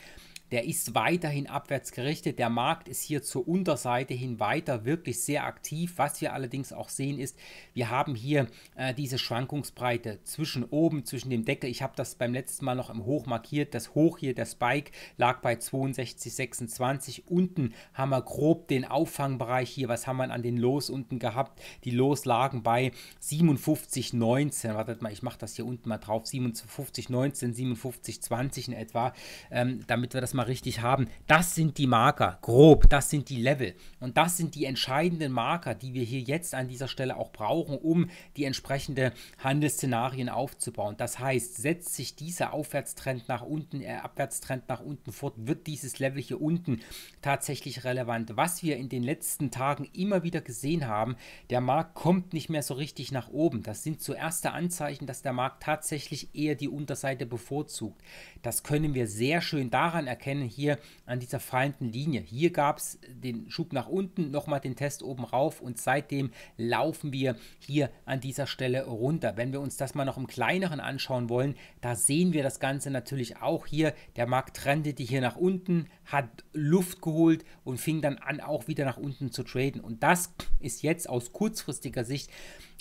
der ist weiterhin abwärts gerichtet. Der Markt ist hier zur Unterseite hin weiter wirklich sehr aktiv. Was wir allerdings auch sehen ist, wir haben hier äh, diese Schwankungsbreite zwischen oben, zwischen dem Deckel. Ich habe das beim letzten Mal noch im Hoch markiert. Das Hoch hier, der Spike, lag bei 62,26. Unten haben wir grob den Auffangbereich hier. Was haben wir an den Los unten gehabt? Die Los lagen bei 57,19. Wartet mal, ich mache das hier unten mal drauf. 57,19, 57,20 in etwa, ähm, damit wir das erstmal richtig haben. Das sind die Marker, grob, das sind die Level. Und das sind die entscheidenden Marker, die wir hier jetzt an dieser Stelle auch brauchen, um die entsprechenden Handelsszenarien aufzubauen. Das heißt, setzt sich dieser Aufwärtstrend nach unten, äh, Abwärtstrend nach unten fort, wird dieses Level hier unten tatsächlich relevant. Was wir in den letzten Tagen immer wieder gesehen haben, der Markt kommt nicht mehr so richtig nach oben. Das sind zuerst so Anzeichen, dass der Markt tatsächlich eher die Unterseite bevorzugt. Das können wir sehr schön daran erkennen, erkennen hier an dieser fallenden Linie. Hier gab es den Schub nach unten, nochmal den Test oben rauf und seitdem laufen wir hier an dieser Stelle runter. Wenn wir uns das mal noch im kleineren anschauen wollen, da sehen wir das Ganze natürlich auch hier. Der Markt trendet hier nach unten, hat Luft geholt und fing dann an, auch wieder nach unten zu traden. Und das ist jetzt aus kurzfristiger Sicht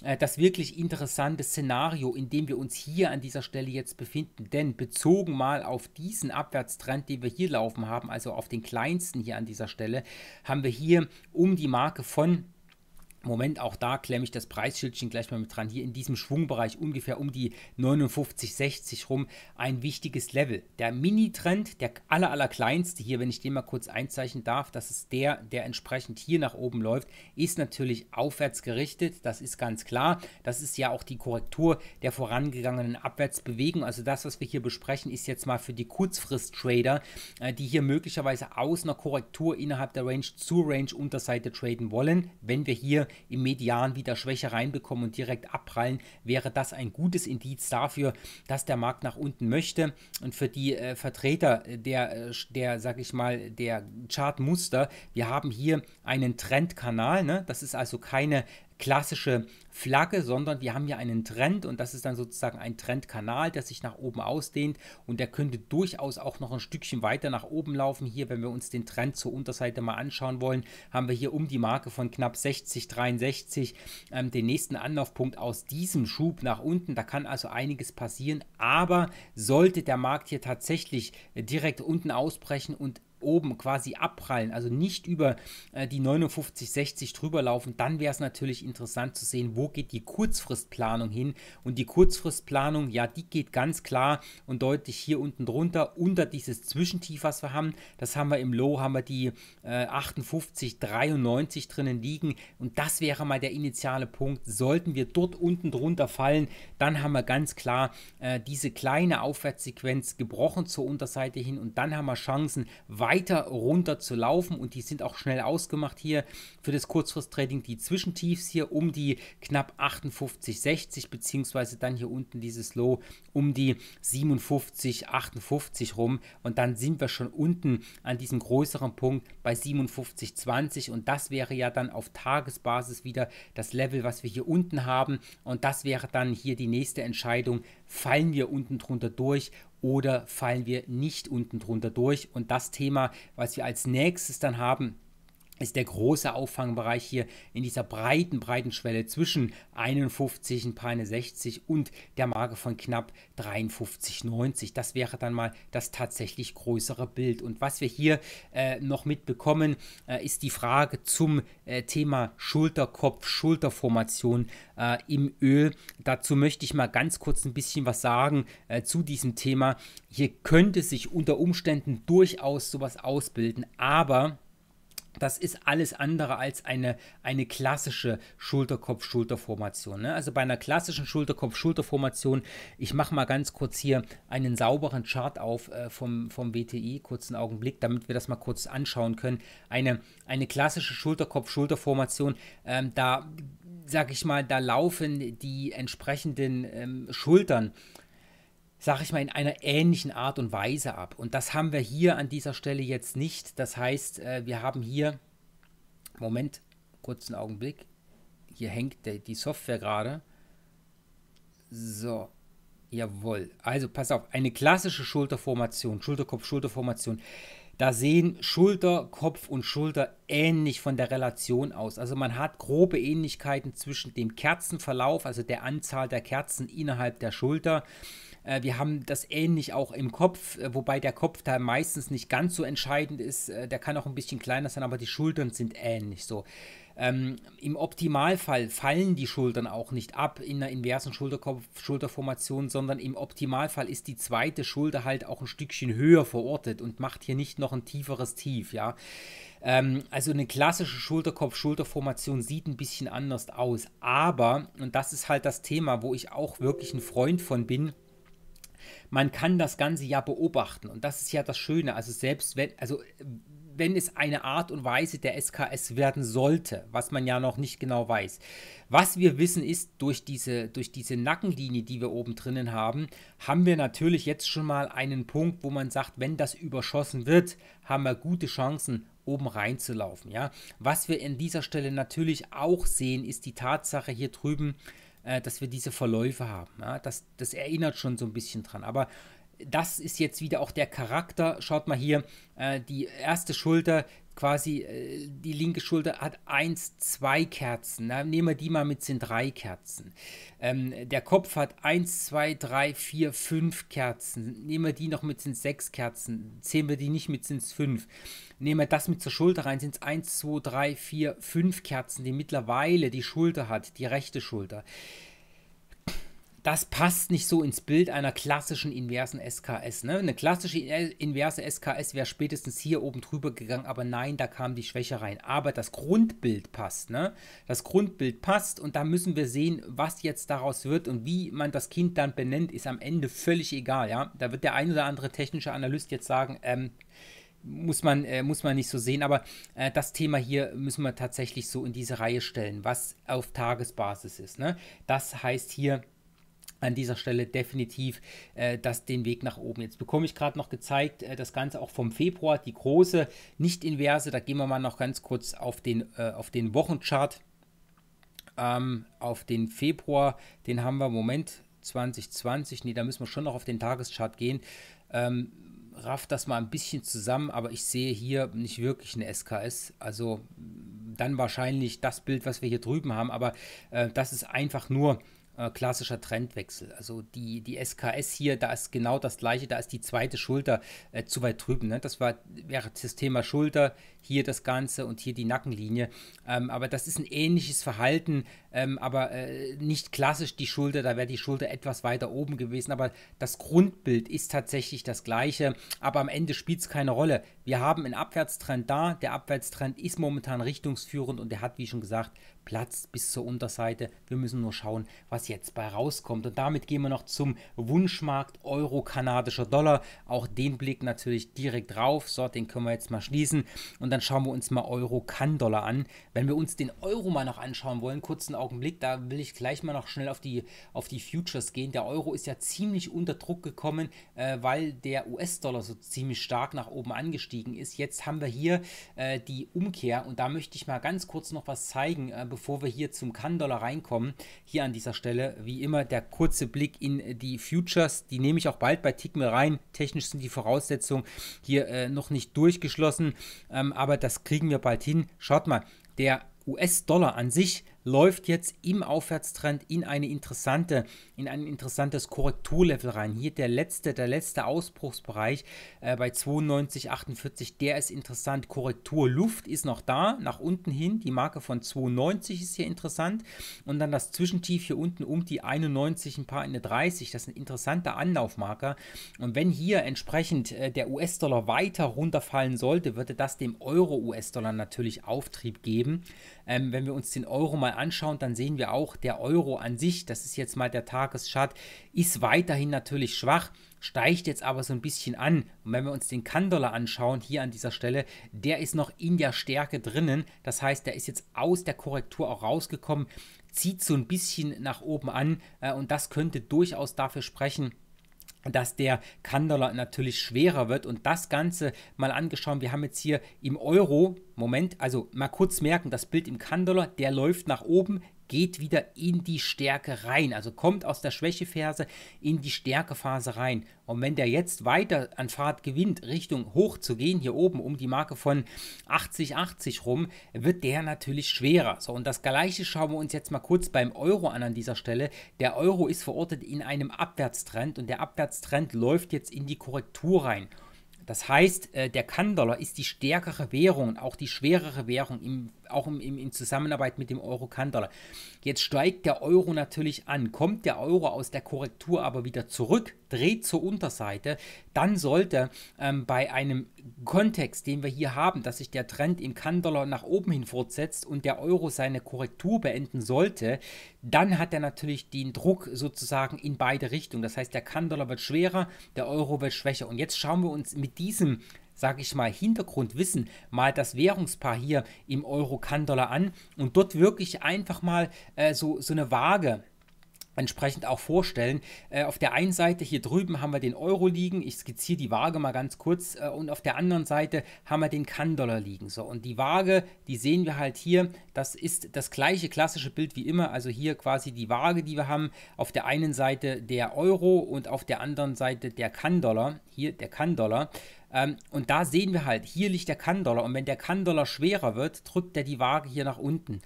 äh, das wirklich interessante Szenario, in dem wir uns hier an dieser Stelle jetzt befinden. Denn bezogen mal auf diesen Abwärtstrend, den wir hier laufen haben, also auf den kleinsten hier an dieser Stelle, haben wir hier um die Marke von Moment, auch da klemme ich das Preisschildchen gleich mal mit dran. Hier in diesem Schwungbereich ungefähr um die 59, 60 rum ein wichtiges Level. Der Mini-Trend, der aller, aller kleinste hier, wenn ich den mal kurz einzeichnen darf, das ist der, der entsprechend hier nach oben läuft, ist natürlich aufwärts gerichtet. Das ist ganz klar. Das ist ja auch die Korrektur der vorangegangenen Abwärtsbewegung. Also das, was wir hier besprechen, ist jetzt mal für die Kurzfrist-Trader, äh, die hier möglicherweise aus einer Korrektur innerhalb der Range zur Range Unterseite traden wollen, wenn wir hier im Median wieder Schwäche reinbekommen und direkt abprallen, wäre das ein gutes Indiz dafür, dass der Markt nach unten möchte. Und für die äh, Vertreter äh, der, äh, der, sag ich mal, der Chartmuster, wir haben hier einen Trendkanal. Ne? Das ist also keine klassische Flagge, sondern wir haben ja einen Trend und das ist dann sozusagen ein Trendkanal, der sich nach oben ausdehnt und der könnte durchaus auch noch ein Stückchen weiter nach oben laufen. Hier, wenn wir uns den Trend zur Unterseite mal anschauen wollen, haben wir hier um die Marke von knapp 60, 63 ähm, den nächsten Anlaufpunkt aus diesem Schub nach unten. Da kann also einiges passieren, aber sollte der Markt hier tatsächlich äh, direkt unten ausbrechen und oben quasi abprallen, also nicht über äh, die 59,60 drüber laufen, dann wäre es natürlich interessant zu sehen, wo geht die Kurzfristplanung hin. Und die Kurzfristplanung, ja, die geht ganz klar und deutlich hier unten drunter, unter dieses Zwischentief, was wir haben. Das haben wir im Low, haben wir die äh, 58,93 drinnen liegen. Und das wäre mal der initiale Punkt. Sollten wir dort unten drunter fallen, dann haben wir ganz klar äh, diese kleine Aufwärtssequenz gebrochen zur Unterseite hin und dann haben wir Chancen, weiter weiter runter zu laufen und die sind auch schnell ausgemacht hier für das Kurzfrist-Trading. Die Zwischentiefs hier um die knapp 58,60 beziehungsweise dann hier unten dieses Low um die 57, 58 rum und dann sind wir schon unten an diesem größeren Punkt bei 57,20 und das wäre ja dann auf Tagesbasis wieder das Level, was wir hier unten haben und das wäre dann hier die nächste Entscheidung, fallen wir unten drunter durch oder fallen wir nicht unten drunter durch? Und das Thema, was wir als nächstes dann haben, ist der große Auffangbereich hier in dieser breiten, breiten Schwelle zwischen 51, ein paar eine 60 und der Marke von knapp 53,90. Das wäre dann mal das tatsächlich größere Bild. Und was wir hier äh, noch mitbekommen, äh, ist die Frage zum äh, Thema Schulterkopf, Schulterformation äh, im Öl. Dazu möchte ich mal ganz kurz ein bisschen was sagen äh, zu diesem Thema. Hier könnte sich unter Umständen durchaus sowas ausbilden, aber das ist alles andere als eine, eine klassische schulterkopf schulterformation Ne? Also bei einer klassischen schulterkopf schulterformation ich mache mal ganz kurz hier einen sauberen Chart auf äh, vom, vom WTI, kurzen Augenblick, damit wir das mal kurz anschauen können. Eine, eine klassische schulterkopf schulterformation ähm, da sage ich mal, da laufen die entsprechenden ähm, Schultern sag ich mal, in einer ähnlichen Art und Weise ab. Und das haben wir hier an dieser Stelle jetzt nicht. Das heißt, äh, wir haben hier, Moment, kurzen Augenblick, hier hängt die Software gerade. So, jawohl. Also pass auf, eine klassische Schulterformation, Schulterkopf-Schulterformation. Da sehen Schulter, Kopf und Schulter ähnlich von der Relation aus. Also man hat grobe Ähnlichkeiten zwischen dem Kerzenverlauf, also der Anzahl der Kerzen innerhalb der Schulter äh, wir haben das ähnlich auch im Kopf, äh, wobei der Kopf da meistens nicht ganz so entscheidend ist. Äh, der kann auch ein bisschen kleiner sein, aber die Schultern sind ähnlich so. Ähm, Im Optimalfall fallen die Schultern auch nicht ab in einer inversen Schulterformation, sondern im Optimalfall ist die zweite Schulter halt auch ein Stückchen höher verortet und macht hier nicht noch ein tieferes Tief, ja. Ähm, also eine klassische Schulterkopf-Schulterformation sieht ein bisschen anders aus, aber, und das ist halt das Thema, wo ich auch wirklich ein Freund von bin, man kann das Ganze ja beobachten. Und das ist ja das Schöne. Also selbst wenn, also wenn es eine Art und Weise der SKS werden sollte, was man ja noch nicht genau weiß. Was wir wissen ist, durch diese, durch diese Nackenlinie, die wir oben drinnen haben, haben wir natürlich jetzt schon mal einen Punkt, wo man sagt, wenn das überschossen wird, haben wir gute Chancen, oben reinzulaufen. Ja? Was wir an dieser Stelle natürlich auch sehen, ist die Tatsache hier drüben, äh, dass wir diese Verläufe haben. Ja? Das, das erinnert schon so ein bisschen dran. Aber das ist jetzt wieder auch der Charakter. Schaut mal hier, äh, die erste Schulter, quasi äh, die linke Schulter hat eins, zwei Kerzen. Na, nehmen wir die mal mit, sind drei Kerzen. Ähm, der Kopf hat eins, zwei, drei, vier, fünf Kerzen. Nehmen wir die noch mit, sind sechs Kerzen. Zählen wir die nicht mit, sind es fünf. Nehmen wir das mit zur Schulter rein, sind es eins, zwei, drei, vier, fünf Kerzen, die mittlerweile die Schulter hat, die rechte Schulter das passt nicht so ins Bild einer klassischen inversen SKS. Ne? Eine klassische inverse SKS wäre spätestens hier oben drüber gegangen, aber nein, da kam die Schwäche rein. Aber das Grundbild passt. Ne? Das Grundbild passt und da müssen wir sehen, was jetzt daraus wird und wie man das Kind dann benennt, ist am Ende völlig egal. Ja? Da wird der ein oder andere technische Analyst jetzt sagen, ähm, muss man, äh, muss man nicht so sehen, aber äh, das Thema hier müssen wir tatsächlich so in diese Reihe stellen, was auf Tagesbasis ist. Ne? Das heißt hier, an dieser Stelle definitiv äh, das, den Weg nach oben. Jetzt bekomme ich gerade noch gezeigt, äh, das Ganze auch vom Februar, die große Nicht-Inverse. Da gehen wir mal noch ganz kurz auf den, äh, auf den Wochenchart, ähm, auf den Februar. Den haben wir, Moment, 2020. Nee, da müssen wir schon noch auf den Tageschart gehen. Ähm, raff das mal ein bisschen zusammen, aber ich sehe hier nicht wirklich eine SKS. Also dann wahrscheinlich das Bild, was wir hier drüben haben, aber äh, das ist einfach nur äh, klassischer Trendwechsel. Also die, die SKS hier, da ist genau das gleiche, da ist die zweite Schulter äh, zu weit drüben. Ne? Das war, wäre das Thema Schulter hier das Ganze und hier die Nackenlinie. Ähm, aber das ist ein ähnliches Verhalten, ähm, aber äh, nicht klassisch die Schulter, da wäre die Schulter etwas weiter oben gewesen. Aber das Grundbild ist tatsächlich das gleiche. Aber am Ende spielt es keine Rolle. Wir haben einen Abwärtstrend da. Der Abwärtstrend ist momentan richtungsführend und der hat, wie schon gesagt, Platz bis zur Unterseite. Wir müssen nur schauen, was jetzt bei rauskommt. Und damit gehen wir noch zum Wunschmarkt Euro-Kanadischer Dollar. Auch den Blick natürlich direkt drauf. So, den können wir jetzt mal schließen. Und dann dann schauen wir uns mal Euro-Kann-Dollar an. Wenn wir uns den Euro mal noch anschauen wollen, kurzen Augenblick, da will ich gleich mal noch schnell auf die, auf die Futures gehen. Der Euro ist ja ziemlich unter Druck gekommen, äh, weil der US-Dollar so ziemlich stark nach oben angestiegen ist. Jetzt haben wir hier äh, die Umkehr und da möchte ich mal ganz kurz noch was zeigen, äh, bevor wir hier zum Kann-Dollar reinkommen. Hier an dieser Stelle, wie immer, der kurze Blick in die Futures. Die nehme ich auch bald bei Tickmill rein. Technisch sind die Voraussetzungen hier äh, noch nicht durchgeschlossen, ähm, aber aber das kriegen wir bald hin. Schaut mal, der US-Dollar an sich läuft jetzt im Aufwärtstrend in eine interessante, in ein interessantes Korrekturlevel rein. Hier der letzte, der letzte Ausbruchsbereich äh, bei 92,48, der ist interessant. Korrekturluft ist noch da, nach unten hin. Die Marke von 92 ist hier interessant. Und dann das Zwischentief hier unten um die 91, ein paar in der 30. Das ist ein interessanter Anlaufmarker. Und wenn hier entsprechend äh, der US-Dollar weiter runterfallen sollte, würde das dem Euro-US-Dollar natürlich Auftrieb geben. Ähm, wenn wir uns den Euro mal anschauen, dann sehen wir auch, der Euro an sich, das ist jetzt mal der Tageschart, ist weiterhin natürlich schwach, steigt jetzt aber so ein bisschen an. Und wenn wir uns den kann anschauen, hier an dieser Stelle, der ist noch in der Stärke drinnen. Das heißt, der ist jetzt aus der Korrektur auch rausgekommen, zieht so ein bisschen nach oben an äh, und das könnte durchaus dafür sprechen, dass der kan natürlich schwerer wird und das Ganze mal angeschaut. Wir haben jetzt hier im Euro, Moment, also mal kurz merken, das Bild im kan der läuft nach oben, geht wieder in die Stärke rein, also kommt aus der Schwächephase in die Stärkephase rein. Und wenn der jetzt weiter an Fahrt gewinnt, Richtung hoch zu gehen, hier oben um die Marke von 80, 80 rum, wird der natürlich schwerer. So, und das gleiche schauen wir uns jetzt mal kurz beim Euro an an dieser Stelle. Der Euro ist verortet in einem Abwärtstrend und der Abwärtstrend läuft jetzt in die Korrektur rein. Das heißt, äh, der kann ist die stärkere Währung, auch die schwerere Währung im auch im, im, in Zusammenarbeit mit dem Euro-Kann-Dollar. Jetzt steigt der Euro natürlich an, kommt der Euro aus der Korrektur aber wieder zurück, dreht zur Unterseite, dann sollte ähm, bei einem Kontext, den wir hier haben, dass sich der Trend im Kandler nach oben hin fortsetzt und der Euro seine Korrektur beenden sollte, dann hat er natürlich den Druck sozusagen in beide Richtungen. Das heißt, der Kandler wird schwerer, der Euro wird schwächer. Und jetzt schauen wir uns mit diesem sage ich mal, Hintergrundwissen mal das Währungspaar hier im Euro kann Dollar an und dort wirklich einfach mal äh, so, so eine Waage entsprechend auch vorstellen. Äh, auf der einen Seite hier drüben haben wir den Euro liegen, ich skizziere die Waage mal ganz kurz, äh, und auf der anderen Seite haben wir den Kandollar liegen. So, und die Waage, die sehen wir halt hier, das ist das gleiche klassische Bild wie immer, also hier quasi die Waage, die wir haben, auf der einen Seite der Euro und auf der anderen Seite der Kandollar. hier der Kandollar. Ähm, und da sehen wir halt, hier liegt der kann und wenn der kann schwerer wird, drückt er die Waage hier nach unten.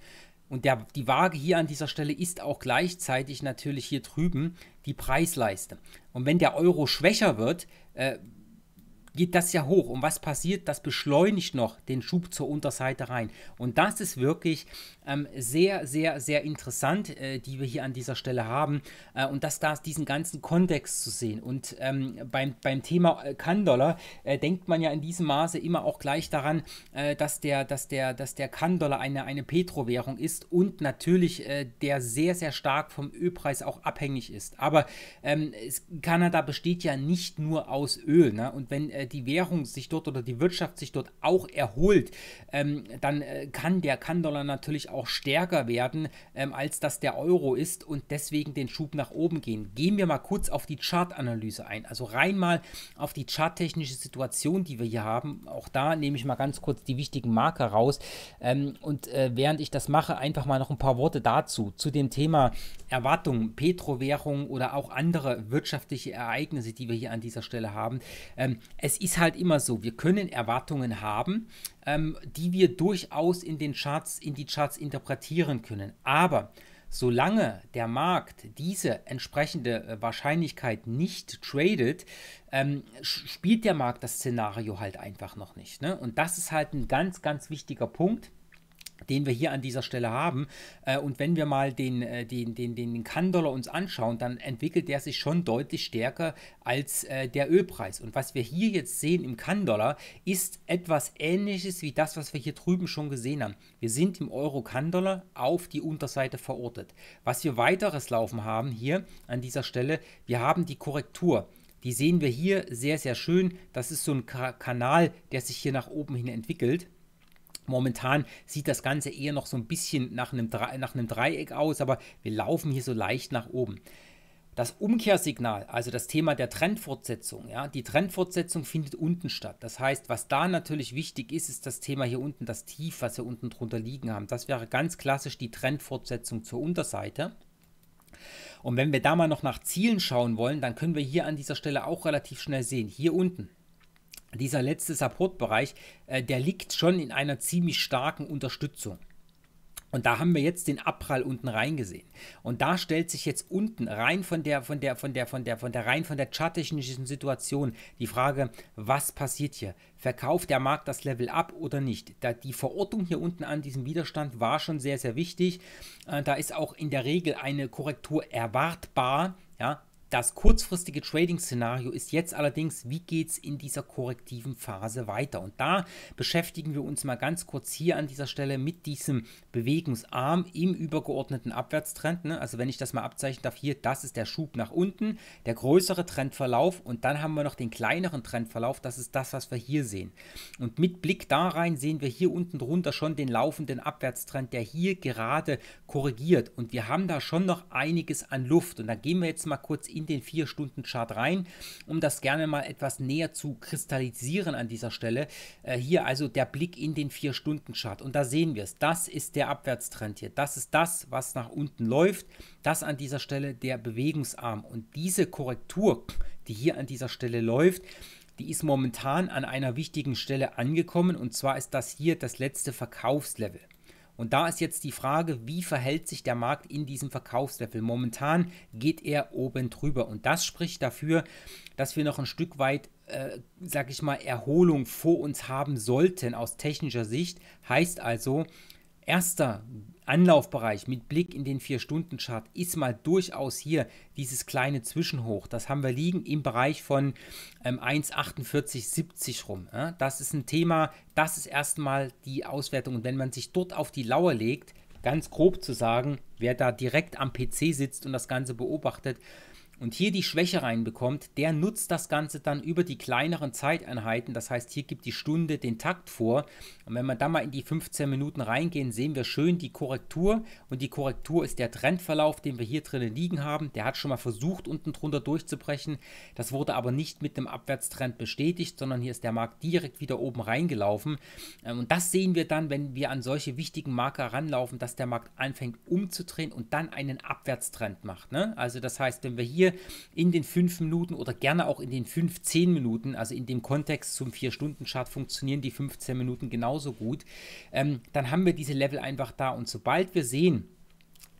Und der, die Waage hier an dieser Stelle ist auch gleichzeitig natürlich hier drüben die Preisleiste. Und wenn der Euro schwächer wird, äh, geht das ja hoch. Und was passiert? Das beschleunigt noch den Schub zur Unterseite rein. Und das ist wirklich ähm, sehr, sehr, sehr interessant, äh, die wir hier an dieser Stelle haben. Äh, und das da ist diesen ganzen Kontext zu sehen. Und ähm, beim, beim Thema äh, kan äh, denkt man ja in diesem Maße immer auch gleich daran, äh, dass der, dass der, dass der kan eine, eine petro ist und natürlich äh, der sehr, sehr stark vom Ölpreis auch abhängig ist. Aber ähm, es, Kanada besteht ja nicht nur aus Öl. Ne? Und wenn die Währung sich dort oder die Wirtschaft sich dort auch erholt, ähm, dann kann der kan natürlich auch auch stärker werden, ähm, als das der Euro ist und deswegen den Schub nach oben gehen. Gehen wir mal kurz auf die Chartanalyse ein. Also rein mal auf die charttechnische Situation, die wir hier haben. Auch da nehme ich mal ganz kurz die wichtigen Marker raus. Ähm, und äh, während ich das mache, einfach mal noch ein paar Worte dazu, zu dem Thema Erwartungen, Petrowährung oder auch andere wirtschaftliche Ereignisse, die wir hier an dieser Stelle haben. Ähm, es ist halt immer so, wir können Erwartungen haben, ähm, die wir durchaus in den Charts, in die Charts interpretieren können. Aber solange der Markt diese entsprechende äh, Wahrscheinlichkeit nicht tradet, ähm, spielt der Markt das Szenario halt einfach noch nicht. Ne? Und das ist halt ein ganz, ganz wichtiger Punkt den wir hier an dieser Stelle haben. Äh, und wenn wir mal den, äh, den, den, den kann uns anschauen, dann entwickelt der sich schon deutlich stärker als äh, der Ölpreis. Und was wir hier jetzt sehen im kann ist etwas ähnliches wie das, was wir hier drüben schon gesehen haben. Wir sind im euro kann auf die Unterseite verortet. Was wir weiteres laufen haben hier an dieser Stelle, wir haben die Korrektur. Die sehen wir hier sehr, sehr schön. Das ist so ein Kanal, der sich hier nach oben hin entwickelt. Momentan sieht das Ganze eher noch so ein bisschen nach einem, nach einem Dreieck aus, aber wir laufen hier so leicht nach oben. Das Umkehrsignal, also das Thema der Trendfortsetzung, ja, die Trendfortsetzung findet unten statt. Das heißt, was da natürlich wichtig ist, ist das Thema hier unten, das Tief, was wir unten drunter liegen haben. Das wäre ganz klassisch die Trendfortsetzung zur Unterseite. Und wenn wir da mal noch nach Zielen schauen wollen, dann können wir hier an dieser Stelle auch relativ schnell sehen. Hier unten, dieser letzte Supportbereich, äh, der liegt schon in einer ziemlich starken Unterstützung. Und da haben wir jetzt den Abprall unten reingesehen. Und da stellt sich jetzt unten rein von der, von der, von der, von der, von der rein von der charttechnischen Situation die Frage, was passiert hier? Verkauft der Markt das Level ab oder nicht? Da die Verortung hier unten an diesem Widerstand war schon sehr, sehr wichtig. Äh, da ist auch in der Regel eine Korrektur erwartbar. Ja, das kurzfristige Trading-Szenario ist jetzt allerdings, wie geht es in dieser korrektiven Phase weiter? Und da beschäftigen wir uns mal ganz kurz hier an dieser Stelle mit diesem Bewegungsarm im übergeordneten Abwärtstrend. Ne? Also wenn ich das mal abzeichnen darf, hier, das ist der Schub nach unten, der größere Trendverlauf und dann haben wir noch den kleineren Trendverlauf, das ist das, was wir hier sehen. Und mit Blick da rein sehen wir hier unten drunter schon den laufenden Abwärtstrend, der hier gerade korrigiert. Und wir haben da schon noch einiges an Luft. Und da gehen wir jetzt mal kurz in in den 4-Stunden-Chart rein, um das gerne mal etwas näher zu kristallisieren an dieser Stelle. Äh, hier also der Blick in den 4-Stunden-Chart. Und da sehen wir es. Das ist der Abwärtstrend hier. Das ist das, was nach unten läuft. Das an dieser Stelle der Bewegungsarm. Und diese Korrektur, die hier an dieser Stelle läuft, die ist momentan an einer wichtigen Stelle angekommen. Und zwar ist das hier das letzte Verkaufslevel. Und da ist jetzt die Frage, wie verhält sich der Markt in diesem Verkaufslevel? Momentan geht er oben drüber und das spricht dafür, dass wir noch ein Stück weit, äh, sag ich mal, Erholung vor uns haben sollten aus technischer Sicht. Heißt also, erster Anlaufbereich mit Blick in den 4-Stunden-Chart ist mal durchaus hier dieses kleine Zwischenhoch. Das haben wir liegen im Bereich von ähm, 1,4870 rum. Ja? Das ist ein Thema, das ist erstmal die Auswertung. Und wenn man sich dort auf die Lauer legt, ganz grob zu sagen, wer da direkt am PC sitzt und das Ganze beobachtet, und hier die Schwäche reinbekommt, der nutzt das Ganze dann über die kleineren Zeiteinheiten. Das heißt, hier gibt die Stunde den Takt vor. Und wenn wir dann mal in die 15 Minuten reingehen, sehen wir schön die Korrektur. Und die Korrektur ist der Trendverlauf, den wir hier drinnen liegen haben. Der hat schon mal versucht, unten drunter durchzubrechen. Das wurde aber nicht mit einem Abwärtstrend bestätigt, sondern hier ist der Markt direkt wieder oben reingelaufen. Ähm, und das sehen wir dann, wenn wir an solche wichtigen Marker ranlaufen, dass der Markt anfängt umzudrehen und dann einen Abwärtstrend macht. Ne? Also das heißt, wenn wir hier in den fünf Minuten oder gerne auch in den fünf, zehn Minuten, also in dem Kontext zum Vier-Stunden-Chart funktionieren die 15 Minuten genauso gut, ähm, dann haben wir diese Level einfach da. Und sobald wir sehen,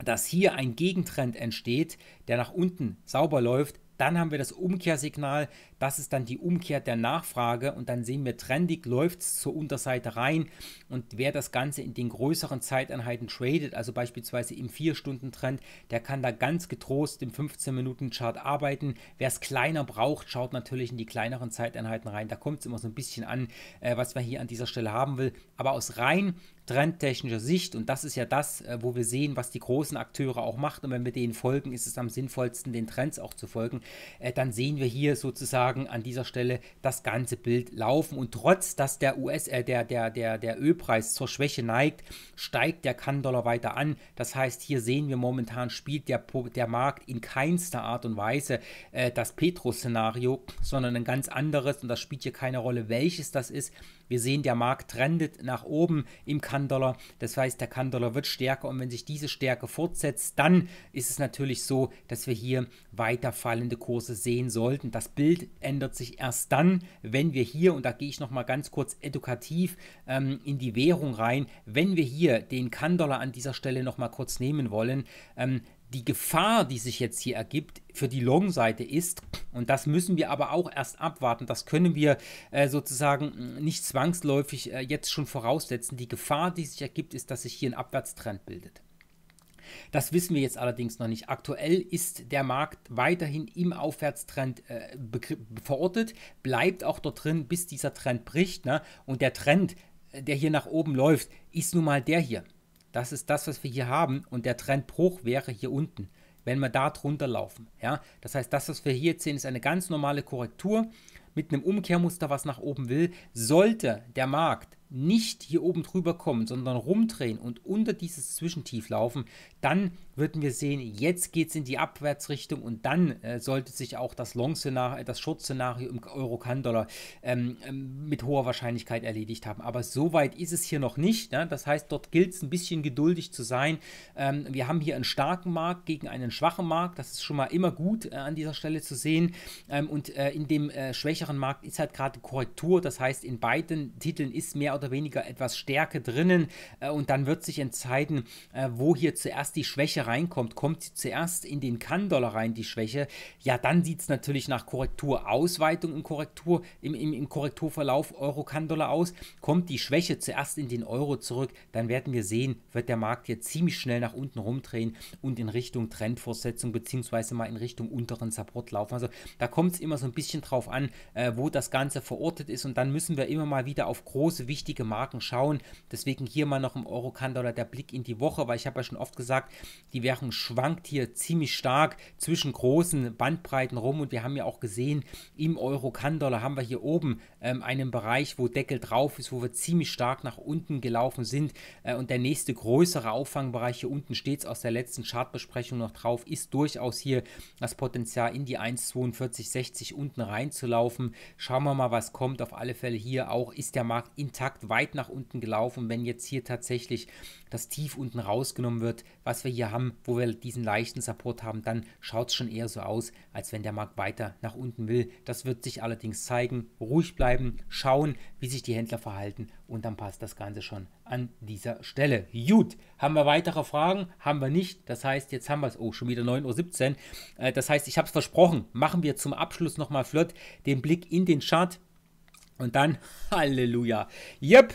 dass hier ein Gegentrend entsteht, der nach unten sauber läuft, dann haben wir das Umkehrsignal, das ist dann die Umkehr der Nachfrage und dann sehen wir, trendig läuft es zur Unterseite rein und wer das Ganze in den größeren Zeiteinheiten tradet, also beispielsweise im 4-Stunden-Trend, der kann da ganz getrost im 15-Minuten-Chart arbeiten. Wer es kleiner braucht, schaut natürlich in die kleineren Zeiteinheiten rein. Da kommt es immer so ein bisschen an, äh, was man hier an dieser Stelle haben will. Aber aus rein trendtechnischer Sicht, und das ist ja das, äh, wo wir sehen, was die großen Akteure auch machen, und wenn wir denen folgen, ist es am sinnvollsten, den Trends auch zu folgen, äh, dann sehen wir hier sozusagen, sozusagen an dieser Stelle das ganze Bild laufen. Und trotz, dass der US, äh, der, der, der, der Ölpreis zur Schwäche neigt, steigt der Kann-Dollar weiter an. Das heißt, hier sehen wir momentan spielt der, der Markt in keinster Art und Weise äh, das Petro-Szenario, sondern ein ganz anderes. Und das spielt hier keine Rolle, welches das ist. Wir sehen, der Markt trendet nach oben im kann Das heißt, der kann wird stärker und wenn sich diese Stärke fortsetzt, dann ist es natürlich so, dass wir hier weiter fallende Kurse sehen sollten. Das Bild ändert sich erst dann, wenn wir hier, und da gehe ich nochmal ganz kurz edukativ ähm, in die Währung rein, wenn wir hier den kann an dieser Stelle nochmal kurz nehmen wollen, ähm, die Gefahr, die sich jetzt hier ergibt, für die Long-Seite ist, und das müssen wir aber auch erst abwarten, das können wir äh, sozusagen mm, nicht zwangsläufig äh, jetzt schon voraussetzen, die Gefahr, die sich ergibt, ist, dass sich hier ein Abwärtstrend bildet. Das wissen wir jetzt allerdings noch nicht. Aktuell ist der Markt weiterhin im Aufwärtstrend äh, verortet, bleibt auch dort drin, bis dieser Trend bricht. Ne? Und der Trend, äh, der hier nach oben läuft, ist nun mal der hier. Das ist das, was wir hier haben und der Trendbruch wäre hier unten, wenn wir da drunter laufen. Ja? Das heißt, das, was wir hier jetzt sehen, ist eine ganz normale Korrektur mit einem Umkehrmuster, was nach oben will. Sollte der Markt nicht hier oben drüber kommen, sondern rumdrehen und unter dieses Zwischentief laufen, dann würden wir sehen, jetzt geht es in die Abwärtsrichtung und dann äh, sollte sich auch das Long-Szenario, äh, das Short-Szenario im Euro-Kann-Dollar ähm, ähm, mit hoher Wahrscheinlichkeit erledigt haben. Aber so weit ist es hier noch nicht. Ne? Das heißt, dort gilt es ein bisschen geduldig zu sein. Ähm, wir haben hier einen starken Markt gegen einen schwachen Markt. Das ist schon mal immer gut äh, an dieser Stelle zu sehen. Ähm, und äh, in dem äh, schwächeren Markt ist halt gerade Korrektur. Das heißt, in beiden Titeln ist mehr oder oder weniger etwas Stärke drinnen äh, und dann wird sich entscheiden, äh, wo hier zuerst die Schwäche reinkommt. Kommt sie zuerst in den Kann-Dollar rein, die Schwäche? Ja, dann sieht es natürlich nach Korrekturausweitung im, Korrektur, im, im, im Korrekturverlauf Euro-Kann-Dollar aus. Kommt die Schwäche zuerst in den Euro zurück, dann werden wir sehen, wird der Markt hier ziemlich schnell nach unten rumdrehen und in Richtung Trendfortsetzung beziehungsweise mal in Richtung unteren Support laufen. Also da kommt es immer so ein bisschen drauf an, äh, wo das Ganze verortet ist und dann müssen wir immer mal wieder auf große, wichtige wichtige Marken schauen. Deswegen hier mal noch im euro kan der Blick in die Woche, weil ich habe ja schon oft gesagt, die Währung schwankt hier ziemlich stark zwischen großen Bandbreiten rum und wir haben ja auch gesehen, im euro kan haben wir hier oben ähm, einem Bereich, wo Deckel drauf ist, wo wir ziemlich stark nach unten gelaufen sind. Äh, und der nächste größere Auffangbereich hier unten stets aus der letzten Chartbesprechung noch drauf, ist durchaus hier das Potenzial in die 1,4260 unten reinzulaufen. Schauen wir mal, was kommt. Auf alle Fälle hier auch ist der Markt intakt weit nach unten gelaufen. Wenn jetzt hier tatsächlich das Tief unten rausgenommen wird, was wir hier haben, wo wir diesen leichten Support haben, dann schaut es schon eher so aus, als wenn der Markt weiter nach unten will. Das wird sich allerdings zeigen. Ruhig bleiben, schauen, wie sich die Händler verhalten und dann passt das Ganze schon an dieser Stelle. Gut, haben wir weitere Fragen? Haben wir nicht. Das heißt, jetzt haben wir es. Oh, schon wieder 9.17 Uhr. Äh, das heißt, ich habe es versprochen. Machen wir zum Abschluss nochmal flott den Blick in den Chart. Und dann, Halleluja. Yep,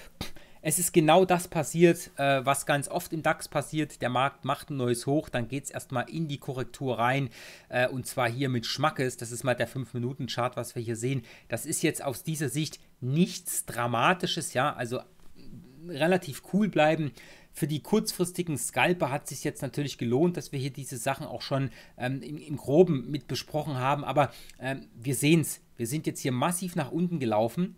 es ist genau das passiert, äh, was ganz oft im DAX passiert. Der Markt macht ein neues Hoch, dann geht es erstmal in die Korrektur rein. Äh, und zwar hier mit Schmackes. Das ist mal der 5-Minuten-Chart, was wir hier sehen. Das ist jetzt aus dieser Sicht nichts Dramatisches, ja. Also äh, relativ cool bleiben. Für die kurzfristigen Scalper hat es sich jetzt natürlich gelohnt, dass wir hier diese Sachen auch schon ähm, im, im, Groben mit besprochen haben. Aber ähm, wir sehen es, wir sind jetzt hier massiv nach unten gelaufen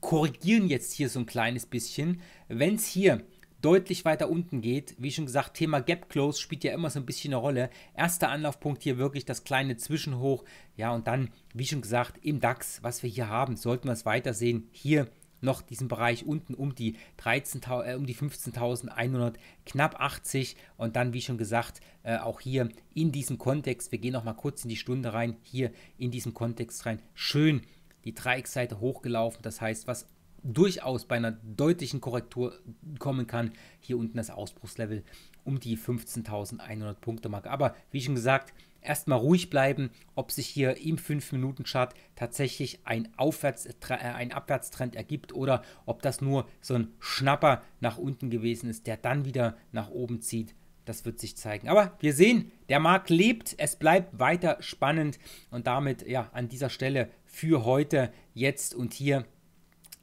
korrigieren jetzt hier so ein kleines bisschen. Wenn es hier deutlich weiter unten geht, wie schon gesagt, Thema Gap Close spielt ja immer so ein bisschen eine Rolle. Erster Anlaufpunkt hier wirklich das kleine Zwischenhoch. Ja, und dann, wie schon gesagt, im DAX, was wir hier haben, sollten wir es weitersehen. Hier noch diesen Bereich unten um die, äh, um die 15.100, knapp 80 und dann, wie schon gesagt, äh, auch hier in diesem Kontext, wir gehen noch mal kurz in die Stunde rein, hier in diesem Kontext rein, schön die Dreiecksseite hochgelaufen. Das heißt, was durchaus bei einer deutlichen Korrektur kommen kann, hier unten das Ausbruchslevel um die 15.100 Punkte Marke. Aber wie schon gesagt, erstmal ruhig bleiben, ob sich hier im 5-Minuten-Chart tatsächlich ein, Aufwärts, äh, ein Abwärtstrend ergibt oder ob das nur so ein Schnapper nach unten gewesen ist, der dann wieder nach oben zieht. Das wird sich zeigen. Aber wir sehen, der Markt lebt, es bleibt weiter spannend und damit ja an dieser Stelle für heute, jetzt und hier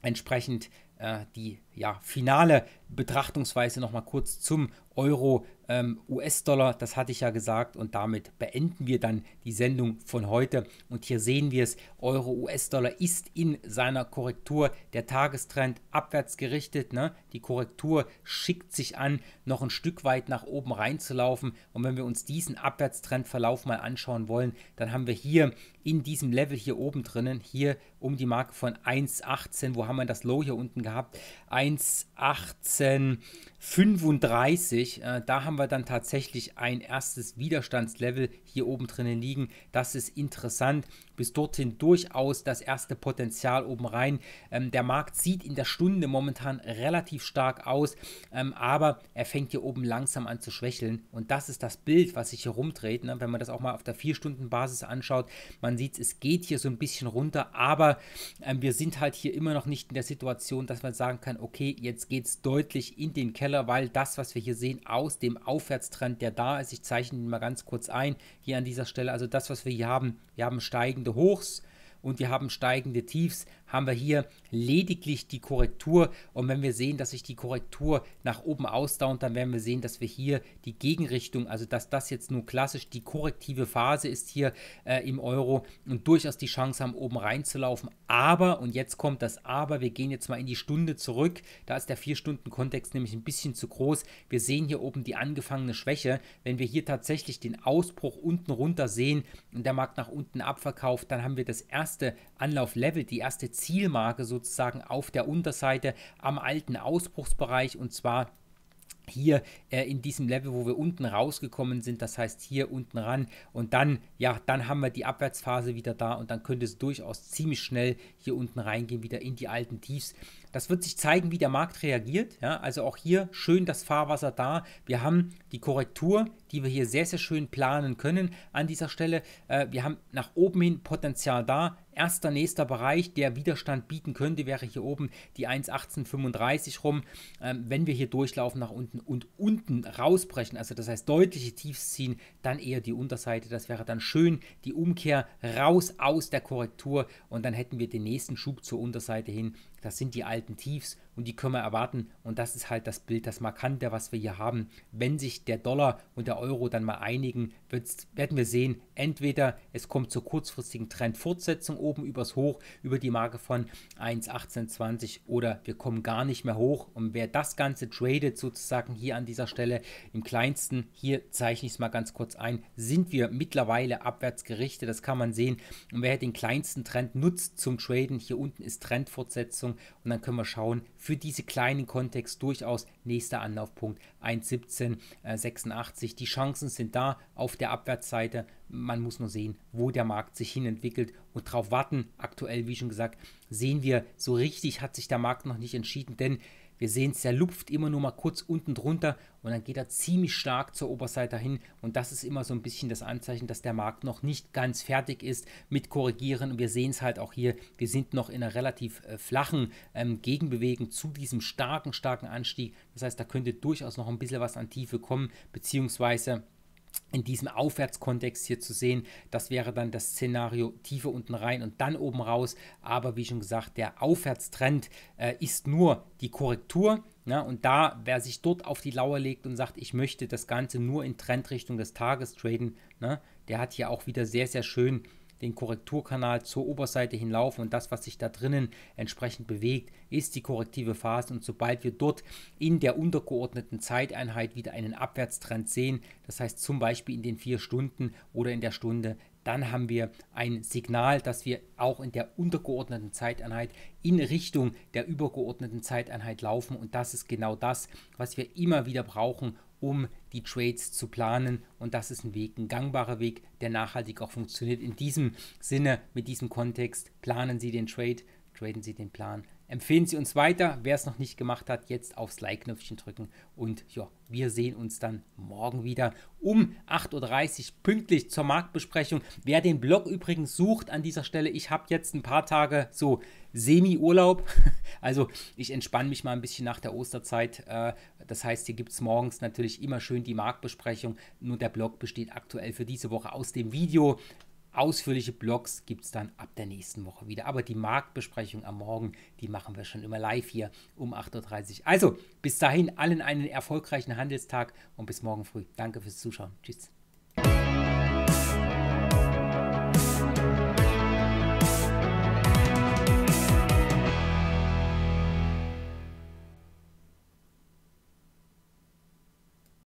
entsprechend äh, die ja, finale Betrachtungsweise nochmal kurz zum Euro ähm, US-Dollar. Das hatte ich ja gesagt und damit beenden wir dann die Sendung von heute. Und hier sehen wir es, Euro US-Dollar ist in seiner Korrektur der Tagestrend abwärts gerichtet. Ne? Die Korrektur schickt sich an, noch ein Stück weit nach oben reinzulaufen. Und wenn wir uns diesen Abwärtstrendverlauf mal anschauen wollen, dann haben wir hier in diesem Level hier oben drinnen, hier um die Marke von 1,18, wo haben wir das Low hier unten gehabt? 1,1835, äh, da haben wir dann tatsächlich ein erstes Widerstandslevel hier oben drinnen liegen. Das ist interessant bis dorthin durchaus das erste Potenzial oben rein. Ähm, der Markt sieht in der Stunde momentan relativ stark aus, ähm, aber er fängt hier oben langsam an zu schwächeln. Und das ist das Bild, was sich hier rumdreht. Ne? Wenn man das auch mal auf der 4-Stunden-Basis anschaut, man sieht es geht hier so ein bisschen runter, aber ähm, wir sind halt hier immer noch nicht in der Situation, dass man sagen kann, okay, jetzt geht es deutlich in den Keller, weil das, was wir hier sehen, aus dem Aufwärtstrend, der da ist, ich zeichne ihn mal ganz kurz ein, hier an dieser Stelle, also das, was wir hier haben, wir haben steigende steigende Hochs und die haben steigende Tiefs haben wir hier lediglich die Korrektur. Und wenn wir sehen, dass sich die Korrektur nach oben ausdauert, dann werden wir sehen, dass wir hier die Gegenrichtung, also dass das jetzt nur klassisch die korrektive Phase ist hier äh, im Euro und durchaus die Chance haben, oben reinzulaufen. Aber, und jetzt kommt das Aber, wir gehen jetzt mal in die Stunde zurück. Da ist der 4-Stunden-Kontext nämlich ein bisschen zu groß. Wir sehen hier oben die angefangene Schwäche. Wenn wir hier tatsächlich den Ausbruch unten runter sehen und der Markt nach unten abverkauft, dann haben wir das erste Anlauflevel, die erste Ziel Zielmarke sozusagen auf der Unterseite am alten Ausbruchsbereich und zwar hier äh, in diesem Level, wo wir unten rausgekommen sind, das heißt hier unten ran und dann, ja, dann haben wir die Abwärtsphase wieder da und dann könnte es durchaus ziemlich schnell hier unten reingehen, wieder in die alten Tiefs. Das wird sich zeigen, wie der Markt reagiert, ja, also auch hier schön das Fahrwasser da. Wir haben die Korrektur, die wir hier sehr, sehr schön planen können an dieser Stelle. Äh, wir haben nach oben hin Potenzial da, Erster nächster Bereich, der Widerstand bieten könnte, wäre hier oben die 1,1835 rum. Ähm, wenn wir hier durchlaufen nach unten und unten rausbrechen, also das heißt deutliche Tiefs ziehen, dann eher die Unterseite. Das wäre dann schön die Umkehr raus aus der Korrektur und dann hätten wir den nächsten Schub zur Unterseite hin das sind die alten Tiefs und die können wir erwarten. Und das ist halt das Bild, das Markante, was wir hier haben. Wenn sich der Dollar und der Euro dann mal einigen, werden wir sehen, entweder es kommt zur kurzfristigen Trendfortsetzung oben übers Hoch, über die Marke von 1,1820 oder wir kommen gar nicht mehr hoch. Und wer das Ganze tradet, sozusagen hier an dieser Stelle im kleinsten, hier zeichne ich es mal ganz kurz ein, sind wir mittlerweile abwärts gerichtet. Das kann man sehen. Und wer den kleinsten Trend nutzt zum Traden, hier unten ist Trendfortsetzung machen und dann können wir schauen, für diese kleinen Kontext durchaus nächster Anlaufpunkt 1,1786. Äh, Die Chancen sind da auf der Abwärtsseite. Man muss nur sehen, wo der Markt sich hin entwickelt und darauf warten. Aktuell, wie schon gesagt, sehen wir, so richtig hat sich der Markt noch nicht entschieden, denn wir sehen es, der lupft immer nur mal kurz unten drunter und dann geht er ziemlich stark zur Oberseite hin. Und das ist immer so ein bisschen das Anzeichen, dass der Markt noch nicht ganz fertig ist mit Korrigieren. Und wir sehen es halt auch hier, wir sind noch in einer relativ äh, flachen ähm, Gegenbewegung zu diesem starken, starken Anstieg. Das heißt, da könnte durchaus noch ein bisschen was an Tiefe kommen, beziehungsweise in diesem Aufwärtskontext hier zu sehen. Das wäre dann das Szenario tiefer unten rein und dann oben raus. Aber wie schon gesagt, der Aufwärtstrend äh, ist nur die Korrektur. Na, ne? und da, wer sich dort auf die Lauer legt und sagt, ich möchte das Ganze nur in Trendrichtung des Tages traden, na, ne? der hat hier auch wieder sehr, sehr schön den Korrekturkanal zur Oberseite hinlaufen und das, was sich da drinnen entsprechend bewegt, ist die korrektive Phase. Und sobald wir dort in der untergeordneten Zeiteinheit wieder einen Abwärtstrend sehen, das heißt zum Beispiel in den vier Stunden oder in der Stunde, dann haben wir ein Signal, dass wir auch in der untergeordneten Zeiteinheit in Richtung der übergeordneten Zeiteinheit laufen. Und das ist genau das, was wir immer wieder brauchen, um die Trades zu planen. Und das ist ein Weg, ein gangbarer Weg, der nachhaltig auch funktioniert. In diesem Sinne, mit diesem Kontext, planen Sie den Trade, traden Sie den Plan, Empfehlen Sie uns weiter. Wer es noch nicht gemacht hat, jetzt aufs Like-Knöpfchen drücken. Und ja, wir sehen uns dann morgen wieder um 8.30 Uhr pünktlich zur Marktbesprechung. Wer den Blog übrigens sucht an dieser Stelle, ich habe jetzt ein paar Tage so Semi-Urlaub. Also ich entspanne mich mal ein bisschen nach der Osterzeit. Äh, das heißt, hier gibt es morgens natürlich immer schön die Marktbesprechung. Nur der Blog besteht aktuell für diese Woche aus dem Video. Ausführliche Blogs gibt es dann ab der nächsten Woche wieder. Aber die Marktbesprechung am Morgen, die machen wir schon immer live hier um 8.30 Uhr. Also bis dahin allen einen erfolgreichen Handelstag und bis morgen früh. Danke fürs Zuschauen. Tschüss.